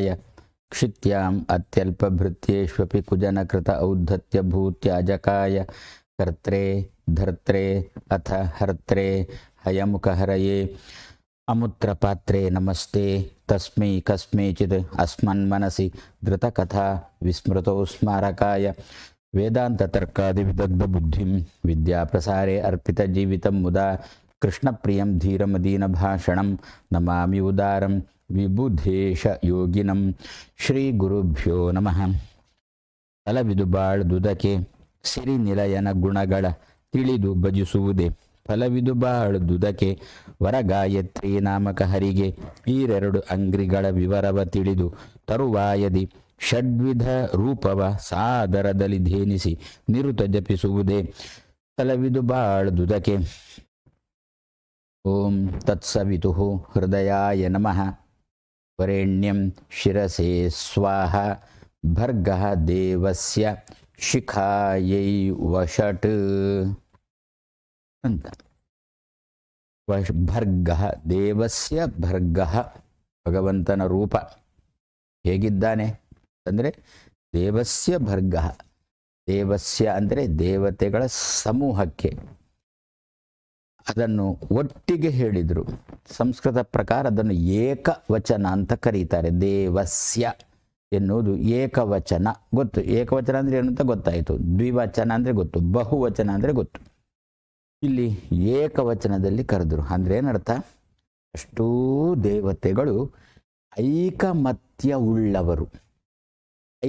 य क्षित्याम् अत्यल्पभृत्येष्वपि कुजनकृत औद्धत्यभूत्याजकाय कर्त्रे धर्त्रे अथ हर्त्रे हयमुखहरये अमुत्रपात्रे नमस्ते तस्मै कस्मैचिद् अस्मन्मनसि धृतकथा विस्मृतौ स्मारकाय वेदान्ततर्कादिविदग्धबुद्धिं विद्याप्रसारे अर्पितजीवितं मुदा कृष्णप्रियं धीरमदीनभाषणं नमामि उदारम् ವಿಬುಧೇಶ ಯೋಗಿನಂ ಶ್ರೀ ಗುರುಭ್ಯೋ ನಮಃ ಬಾಳ್ ದುದಕೆ ಸಿರಿ ನಿಲಯನ ಗುಣಗಳ ತಿಳಿದು ಭಜಿಸುವುದೇ ಫಲವಿದು ದುದಕೆ ವರಗಾಯತ್ರಿ ನಾಮಕ ಹರಿಗೆ ಈರೆರಡು ಅಂಗ್ರಿಗಳ ವಿವರವ ತಿಳಿದು ತರುವಾಯದಿ ಷಡ್ವಿಧ ರೂಪವ ಸಾದರದಲ್ಲಿ ಧೇನಿಸಿ ನಿರುತ ಜಪಿಸುವುದೇ ಬಾಳ್ ದುದಕೆ ಓಂ ತತ್ಸವಿತು ಹೃದಯಾಯ ನಮಃ ವರೆಣ್ಯಂ ಶಿರಸೆ ಸ್ವಾಹ ಭರ್ಗ ದೇವಸ್ಯ ಶಿಖಾಯೈ ವಷಟ್ ಅಂತ ವಶ್ ಭರ್ಗ ದೇವಸ್ಯ ಭರ್ಗ ಭಗವಂತನ ರೂಪ ಹೇಗಿದ್ದಾನೆ ಅಂದರೆ ದೇವಸ್ಯ ಭರ್ಗ ದೇವಸ್ಯ ಅಂದರೆ ದೇವತೆಗಳ ಸಮೂಹಕ್ಕೆ ಅದನ್ನು ಒಟ್ಟಿಗೆ ಹೇಳಿದರು ಸಂಸ್ಕೃತ ಪ್ರಕಾರ ಅದನ್ನು ಏಕವಚನ ಅಂತ ಕರೀತಾರೆ ದೇವಸ್ಯ ಎನ್ನುವುದು ಏಕವಚನ ಗೊತ್ತು ಏಕವಚನ ಅಂದರೆ ಏನು ಅಂತ ಗೊತ್ತಾಯಿತು ದ್ವಿವಚನ ಅಂದರೆ ಗೊತ್ತು ಬಹುವಚನ ಅಂದರೆ ಗೊತ್ತು ಇಲ್ಲಿ ಏಕವಚನದಲ್ಲಿ ಕರೆದರು ಅಂದರೆ ಏನರ್ಥ ಅಷ್ಟೂ ದೇವತೆಗಳು ಐಕಮತ್ಯ ಉಳ್ಳವರು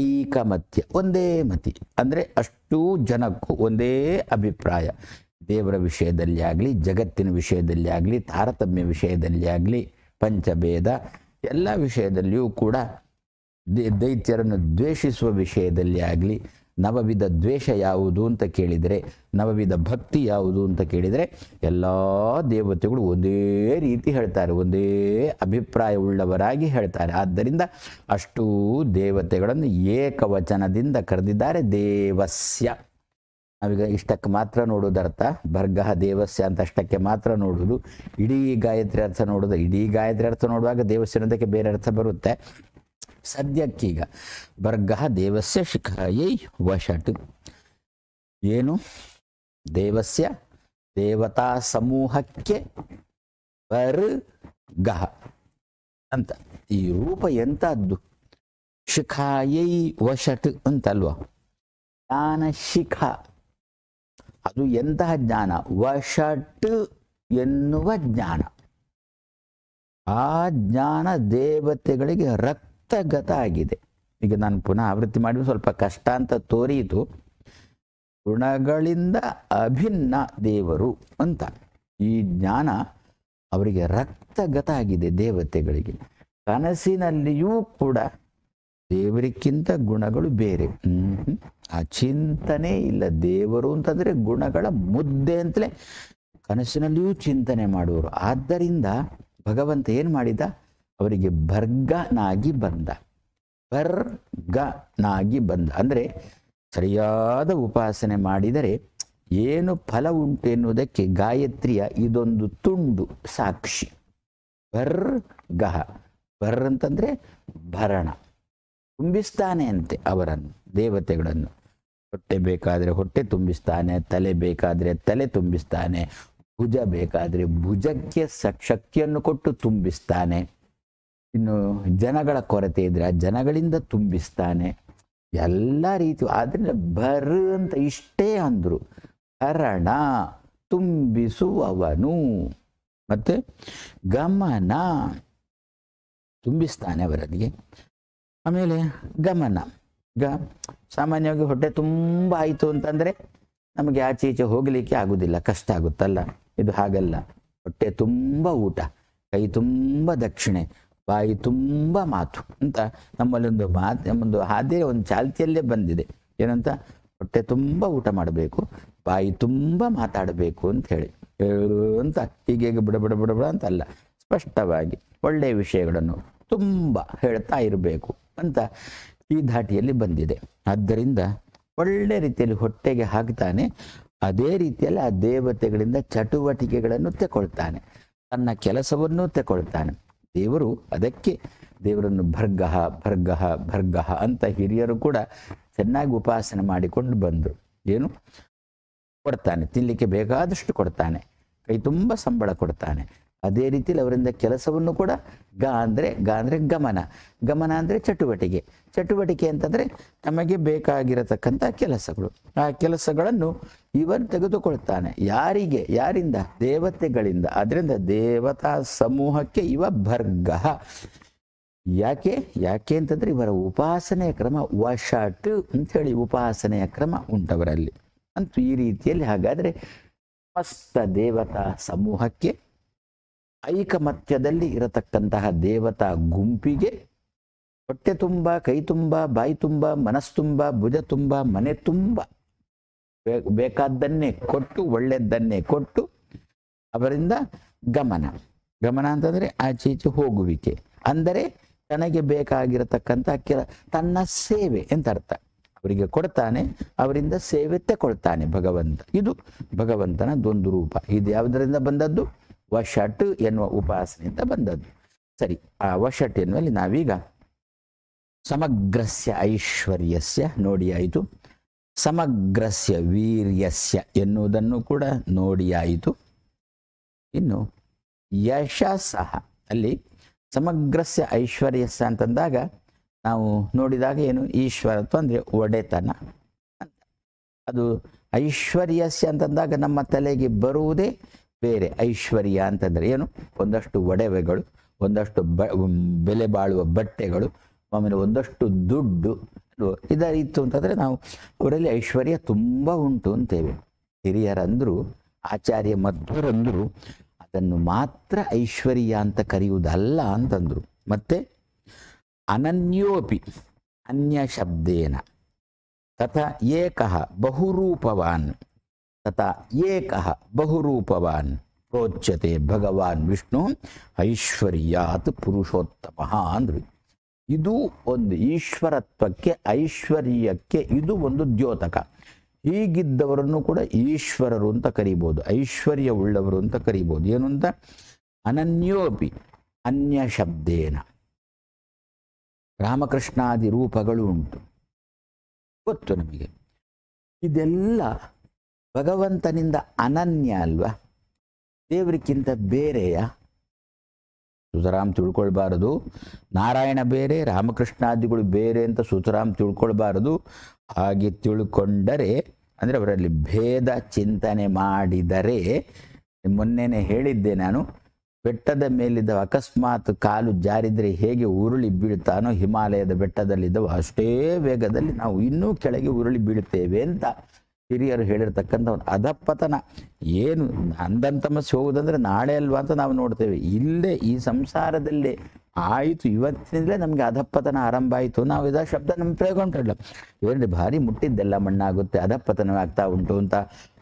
ಐಕಮತ್ಯ ಒಂದೇ ಮತಿ ಅಂದರೆ ಅಷ್ಟೂ ಜನಕ್ಕೂ ಒಂದೇ ಅಭಿಪ್ರಾಯ ದೇವರ ವಿಷಯದಲ್ಲಿ ಆಗಲಿ ಜಗತ್ತಿನ ವಿಷಯದಲ್ಲಿ ಆಗಲಿ ತಾರತಮ್ಯ ವಿಷಯದಲ್ಲಿ ಆಗಲಿ ಪಂಚಭೇದ ಎಲ್ಲ ವಿಷಯದಲ್ಲಿಯೂ ಕೂಡ ದೈತ್ಯರನ್ನು ದ್ವೇಷಿಸುವ ವಿಷಯದಲ್ಲಿ ಆಗಲಿ ನವವಿಧ ದ್ವೇಷ ಯಾವುದು ಅಂತ ಕೇಳಿದರೆ ನವವಿಧ ಭಕ್ತಿ ಯಾವುದು ಅಂತ ಕೇಳಿದರೆ ಎಲ್ಲ ದೇವತೆಗಳು ಒಂದೇ ರೀತಿ ಹೇಳ್ತಾರೆ ಒಂದೇ ಅಭಿಪ್ರಾಯವುಳ್ಳವರಾಗಿ ಹೇಳ್ತಾರೆ ಆದ್ದರಿಂದ ಅಷ್ಟೂ ದೇವತೆಗಳನ್ನು ಏಕವಚನದಿಂದ ಕರೆದಿದ್ದಾರೆ ದೇವಸ್ಯ ನಾವೀಗ ಇಷ್ಟಕ್ಕೆ ಮಾತ್ರ ನೋಡೋದರ್ಥ ಭರ್ಗಹ ದೇವಸ್ಯ ಅಂತ ಅಷ್ಟಕ್ಕೆ ಮಾತ್ರ ನೋಡೋದು ಇಡೀ ಗಾಯತ್ರಿ ಅರ್ಥ ನೋಡೋದು ಇಡೀ ಗಾಯತ್ರಿ ಅರ್ಥ ನೋಡುವಾಗ ದೇವಸ್ಯ ಅನ್ನೋದಕ್ಕೆ ಬೇರೆ ಅರ್ಥ ಬರುತ್ತೆ ಸದ್ಯಕ್ಕೀಗ ಭರ್ಗಹ ದೇವಸ್ಯ ಶಿಖಾಯೈ ವಶಟ್ ಏನು ದೇವಸ್ಯ ದೇವತಾ ಸಮೂಹಕ್ಕೆ ಗಹ ಅಂತ ಈ ರೂಪ ಎಂತಹದ್ದು ಶಿಖಾಯೈ ವಶಟ್ ಅಂತಲ್ವಾ ಜ್ಞಾನ ಶಿಖಾ ಅದು ಎಂತಹ ಜ್ಞಾನ ವಷಟ್ ಎನ್ನುವ ಜ್ಞಾನ ಆ ಜ್ಞಾನ ದೇವತೆಗಳಿಗೆ ರಕ್ತಗತ ಆಗಿದೆ ಈಗ ನಾನು ಪುನಃ ಆವೃತ್ತಿ ಮಾಡಿದ್ರೆ ಸ್ವಲ್ಪ ಕಷ್ಟ ಅಂತ ತೋರಿಯಿತು ಗುಣಗಳಿಂದ ಅಭಿನ್ನ ದೇವರು ಅಂತ ಈ ಜ್ಞಾನ ಅವರಿಗೆ ರಕ್ತಗತ ಆಗಿದೆ ದೇವತೆಗಳಿಗೆ ಕನಸಿನಲ್ಲಿಯೂ ಕೂಡ ದೇವರಿಕ್ಕಿಂತ ಗುಣಗಳು ಬೇರೆ ಆ ಚಿಂತನೆ ಇಲ್ಲ ದೇವರು ಅಂತಂದ್ರೆ ಗುಣಗಳ ಮುದ್ದೆ ಅಂತಲೇ ಕನಸಿನಲ್ಲಿಯೂ ಚಿಂತನೆ ಮಾಡುವರು ಆದ್ದರಿಂದ ಭಗವಂತ ಏನು ಮಾಡಿದ ಅವರಿಗೆ ಭರ್ಗನಾಗಿ ಬಂದ ಭರ್ಗನಾಗಿ ಬಂದ ಅಂದರೆ ಸರಿಯಾದ ಉಪಾಸನೆ ಮಾಡಿದರೆ ಏನು ಫಲ ಉಂಟು ಎನ್ನುವುದಕ್ಕೆ ಗಾಯತ್ರಿಯ ಇದೊಂದು ತುಂಡು ಸಾಕ್ಷಿ ಗಹ ಭರ್ ಅಂತಂದರೆ ಭರಣ ತುಂಬಿಸ್ತಾನೆ ಅಂತೆ ಅವರನ್ನು ದೇವತೆಗಳನ್ನು ಹೊಟ್ಟೆ ಬೇಕಾದರೆ ಹೊಟ್ಟೆ ತುಂಬಿಸ್ತಾನೆ ತಲೆ ಬೇಕಾದರೆ ತಲೆ ತುಂಬಿಸ್ತಾನೆ ಭುಜ ಬೇಕಾದರೆ ಭುಜಕ್ಕೆ ಶಕ್ತಿಯನ್ನು ಕೊಟ್ಟು ತುಂಬಿಸ್ತಾನೆ ಇನ್ನು ಜನಗಳ ಕೊರತೆ ಇದ್ರೆ ಆ ಜನಗಳಿಂದ ತುಂಬಿಸ್ತಾನೆ ಎಲ್ಲ ರೀತಿ ಆದ್ರಿಂದ ಬರ್ ಅಂತ ಇಷ್ಟೇ ಅಂದರು ಹರಣ ತುಂಬಿಸುವವನು ಮತ್ತೆ ಗಮನ ತುಂಬಿಸ್ತಾನೆ ಅವರಲ್ಲಿಗೆ ಆಮೇಲೆ ಗಮನ ಈಗ ಸಾಮಾನ್ಯವಾಗಿ ಹೊಟ್ಟೆ ತುಂಬ ಆಯಿತು ಅಂತಂದರೆ ನಮಗೆ ಆಚೆ ಈಚೆ ಹೋಗಲಿಕ್ಕೆ ಆಗುದಿಲ್ಲ ಕಷ್ಟ ಆಗುತ್ತಲ್ಲ ಇದು ಹಾಗಲ್ಲ ಹೊಟ್ಟೆ ತುಂಬ ಊಟ ಕೈ ತುಂಬ ದಕ್ಷಿಣೆ ಬಾಯಿ ತುಂಬ ಮಾತು ಅಂತ ನಮ್ಮಲ್ಲಿ ಒಂದು ಮಾತು ಒಂದು ಹಾದಿ ಒಂದು ಚಾಲ್ತಿಯಲ್ಲೇ ಬಂದಿದೆ ಏನಂತ ಹೊಟ್ಟೆ ತುಂಬ ಊಟ ಮಾಡಬೇಕು ಬಾಯಿ ತುಂಬ ಮಾತಾಡಬೇಕು ಅಂತ ಹೇಳಿ ಅಂತ ಹೀಗೆ ಬಿಡ ಬಿಡ ಬಿಡ ಬಿಡ ಅಂತಲ್ಲ ಸ್ಪಷ್ಟವಾಗಿ ಒಳ್ಳೆಯ ವಿಷಯಗಳನ್ನು ತುಂಬ ಹೇಳ್ತಾ ಇರಬೇಕು ಅಂತ ಈ ಧಾಟಿಯಲ್ಲಿ ಬಂದಿದೆ ಆದ್ದರಿಂದ ಒಳ್ಳೆ ರೀತಿಯಲ್ಲಿ ಹೊಟ್ಟೆಗೆ ಹಾಕ್ತಾನೆ ಅದೇ ರೀತಿಯಲ್ಲಿ ಆ ದೇವತೆಗಳಿಂದ ಚಟುವಟಿಕೆಗಳನ್ನು ತೆಕೊಳ್ತಾನೆ ತನ್ನ ಕೆಲಸವನ್ನು ತೆಕೊಳ್ತಾನೆ ದೇವರು ಅದಕ್ಕೆ ದೇವರನ್ನು ಭರ್ಗ ಭರ್ಗಹ ಭರ್ಗಹ ಅಂತ ಹಿರಿಯರು ಕೂಡ ಚೆನ್ನಾಗಿ ಉಪಾಸನೆ ಮಾಡಿಕೊಂಡು ಬಂದರು ಏನು ಕೊಡ್ತಾನೆ ತಿನ್ನಲಿಕ್ಕೆ ಬೇಕಾದಷ್ಟು ಕೊಡ್ತಾನೆ ಕೈ ತುಂಬ ಸಂಬಳ ಕೊಡ್ತಾನೆ ಅದೇ ರೀತಿಯಲ್ಲಿ ಅವರಿಂದ ಕೆಲಸವನ್ನು ಕೂಡ ಗ ಅಂದರೆ ಗ ಅಂದರೆ ಗಮನ ಗಮನ ಅಂದರೆ ಚಟುವಟಿಕೆ ಚಟುವಟಿಕೆ ಅಂತಂದರೆ ನಮಗೆ ಬೇಕಾಗಿರತಕ್ಕಂಥ ಕೆಲಸಗಳು ಆ ಕೆಲಸಗಳನ್ನು ಇವನು ತೆಗೆದುಕೊಳ್ತಾನೆ ಯಾರಿಗೆ ಯಾರಿಂದ ದೇವತೆಗಳಿಂದ ಅದರಿಂದ ದೇವತಾ ಸಮೂಹಕ್ಕೆ ಇವ ಭರ್ಗ ಯಾಕೆ ಯಾಕೆ ಅಂತಂದರೆ ಇವರ ಉಪಾಸನೆಯ ಕ್ರಮ ಅಂತ ಅಂಥೇಳಿ ಉಪಾಸನೆಯ ಕ್ರಮ ಉಂಟವರಲ್ಲಿ ಅಂತೂ ಈ ರೀತಿಯಲ್ಲಿ ಹಾಗಾದರೆ ಮಸ್ತ ದೇವತಾ ಸಮೂಹಕ್ಕೆ ಐಕಮತ್ಯದಲ್ಲಿ ಇರತಕ್ಕಂತಹ ದೇವತಾ ಗುಂಪಿಗೆ ಹೊಟ್ಟೆ ತುಂಬ ಕೈ ತುಂಬ ಬಾಯಿ ತುಂಬ ಮನಸ್ತುಂಬ ಭುಜ ತುಂಬ ಮನೆ ತುಂಬ ಬೇಕಾದ್ದನ್ನೇ ಕೊಟ್ಟು ಒಳ್ಳೆದ್ದನ್ನೇ ಕೊಟ್ಟು ಅವರಿಂದ ಗಮನ ಗಮನ ಅಂತಂದರೆ ಆಚೀಚೆ ಹೋಗುವಿಕೆ ಅಂದರೆ ತನಗೆ ಬೇಕಾಗಿರತಕ್ಕಂಥ ಕೆಲ ತನ್ನ ಸೇವೆ ಅಂತ ಅರ್ಥ ಅವರಿಗೆ ಕೊಡ್ತಾನೆ ಅವರಿಂದ ಸೇವೆ ತಗೊಳ್ತಾನೆ ಭಗವಂತ ಇದು ಭಗವಂತನದೊಂದು ರೂಪ ಇದು ಯಾವುದರಿಂದ ಬಂದದ್ದು ವಶಟ್ ಎನ್ನುವ ಉಪಾಸನೆಯಿಂದ ಬಂದದ್ದು ಸರಿ ಆ ವಶಟ್ ಎನ್ನುವಲ್ಲಿ ನಾವೀಗ ಸಮಗ್ರಸ್ಯ ಐಶ್ವರ್ಯಸ್ಯ ನೋಡಿಯಾಯಿತು ಸಮಗ್ರಸ್ಯ ವೀರ್ಯಸ್ಯ ಎನ್ನುವುದನ್ನು ಕೂಡ ನೋಡಿಯಾಯಿತು ಇನ್ನು ಇನ್ನು ಸಹ ಅಲ್ಲಿ ಸಮಗ್ರಸ್ಯ ಐಶ್ವರ್ಯಸ್ಯ ಅಂತಂದಾಗ ನಾವು ನೋಡಿದಾಗ ಏನು ಈಶ್ವರತ್ವ ಅಂದರೆ ಒಡೆತನ ಅಂತ ಅದು ಐಶ್ವರ್ಯಸ್ಯ ಅಂತಂದಾಗ ನಮ್ಮ ತಲೆಗೆ ಬರುವುದೇ ಬೇರೆ ಐಶ್ವರ್ಯ ಅಂತಂದರೆ ಏನು ಒಂದಷ್ಟು ಒಡವೆಗಳು ಒಂದಷ್ಟು ಬ ಬೆಲೆ ಬಾಳುವ ಬಟ್ಟೆಗಳು ಆಮೇಲೆ ಒಂದಷ್ಟು ದುಡ್ಡು ಇದಾಗಿತ್ತು ಅಂತಂದರೆ ನಾವು ಅವರಲ್ಲಿ ಐಶ್ವರ್ಯ ತುಂಬ ಉಂಟು ಅಂತೇವೆ ಹಿರಿಯರಂದರು ಆಚಾರ್ಯ ಮಧ್ವರಂದರು ಅದನ್ನು ಮಾತ್ರ ಐಶ್ವರ್ಯ ಅಂತ ಕರೆಯುವುದಲ್ಲ ಅಂತಂದರು ಮತ್ತೆ ಅನನ್ಯೋಪಿ ಅನ್ಯ ಶಬ್ದೇನ ತಥ ಏಕಃ ಬಹುರೂಪವಾನ್ ತಥಾ ಏಕ ಬಹುರೂಪವಾನ್ ಪ್ರೋಚ್ಯತೆ ಭಗವಾನ್ ವಿಷ್ಣು ಐಶ್ವರ್ಯಾತ್ ಪುರುಷೋತ್ತಮ ಅಂದ್ರು ಇದು ಒಂದು ಈಶ್ವರತ್ವಕ್ಕೆ ಐಶ್ವರ್ಯಕ್ಕೆ ಇದು ಒಂದು ದ್ಯೋತಕ ಹೀಗಿದ್ದವರನ್ನು ಕೂಡ ಈಶ್ವರರು ಅಂತ ಕರಿಬೋದು ಐಶ್ವರ್ಯ ಉಳ್ಳವರು ಅಂತ ಕರಿಬೋದು ಏನು ಅಂತ ಅನನ್ಯೋಪಿ ಅನ್ಯ ಶಬ್ದೇನ ರಾಮಕೃಷ್ಣಾದಿ ರೂಪಗಳು ಉಂಟು ಗೊತ್ತು ನಮಗೆ ಇದೆಲ್ಲ ಭಗವಂತನಿಂದ ಅನನ್ಯ ಅಲ್ವಾ ದೇವರಿಗಿಂತ ಬೇರೆಯ ಸುತರಾಮ್ ತಿಳ್ಕೊಳ್ಬಾರದು ನಾರಾಯಣ ಬೇರೆ ರಾಮಕೃಷ್ಣಾದಿಗಳು ಬೇರೆ ಅಂತ ಸುತರಾಮ್ ತಿಳ್ಕೊಳ್ಬಾರದು ಹಾಗೆ ತಿಳ್ಕೊಂಡರೆ ಅಂದರೆ ಅವರಲ್ಲಿ ಭೇದ ಚಿಂತನೆ ಮಾಡಿದರೆ ಮೊನ್ನೆನೇ ಹೇಳಿದ್ದೆ ನಾನು ಬೆಟ್ಟದ ಮೇಲಿದ್ದ ಅಕಸ್ಮಾತ್ ಕಾಲು ಜಾರಿದರೆ ಹೇಗೆ ಉರುಳಿ ಬೀಳ್ತಾನೋ ಹಿಮಾಲಯದ ಬೆಟ್ಟದಲ್ಲಿದ್ದವೋ ಅಷ್ಟೇ ವೇಗದಲ್ಲಿ ನಾವು ಇನ್ನೂ ಕೆಳಗೆ ಉರುಳಿ ಬೀಳ್ತೇವೆ ಅಂತ ಹಿರಿಯರು ಹೇಳಿರ್ತಕ್ಕಂಥ ಒಂದು ಅಧಪತನ ಏನು ಅಂದಂತಮಸ್ಸು ಹೋಗುವುದಂದ್ರೆ ನಾಳೆ ಅಲ್ವಾ ಅಂತ ನಾವು ನೋಡ್ತೇವೆ ಇಲ್ಲೇ ಈ ಸಂಸಾರದಲ್ಲಿ ಆಯಿತು ಇವತ್ತಿನಿಂದಲೇ ನಮಗೆ ಅಧಪ್ಪತನ ಆರಂಭ ಆಯಿತು ನಾವು ಇದ ಶಬ್ದ ನಮ್ಮ ಪ್ರಯೋಗ ಉಂಟಲ್ಲ ಇವರಲ್ಲಿ ಭಾರಿ ಮುಟ್ಟಿದ್ದೆಲ್ಲ ಮಣ್ಣಾಗುತ್ತೆ ಆಗ್ತಾ ಉಂಟು ಅಂತ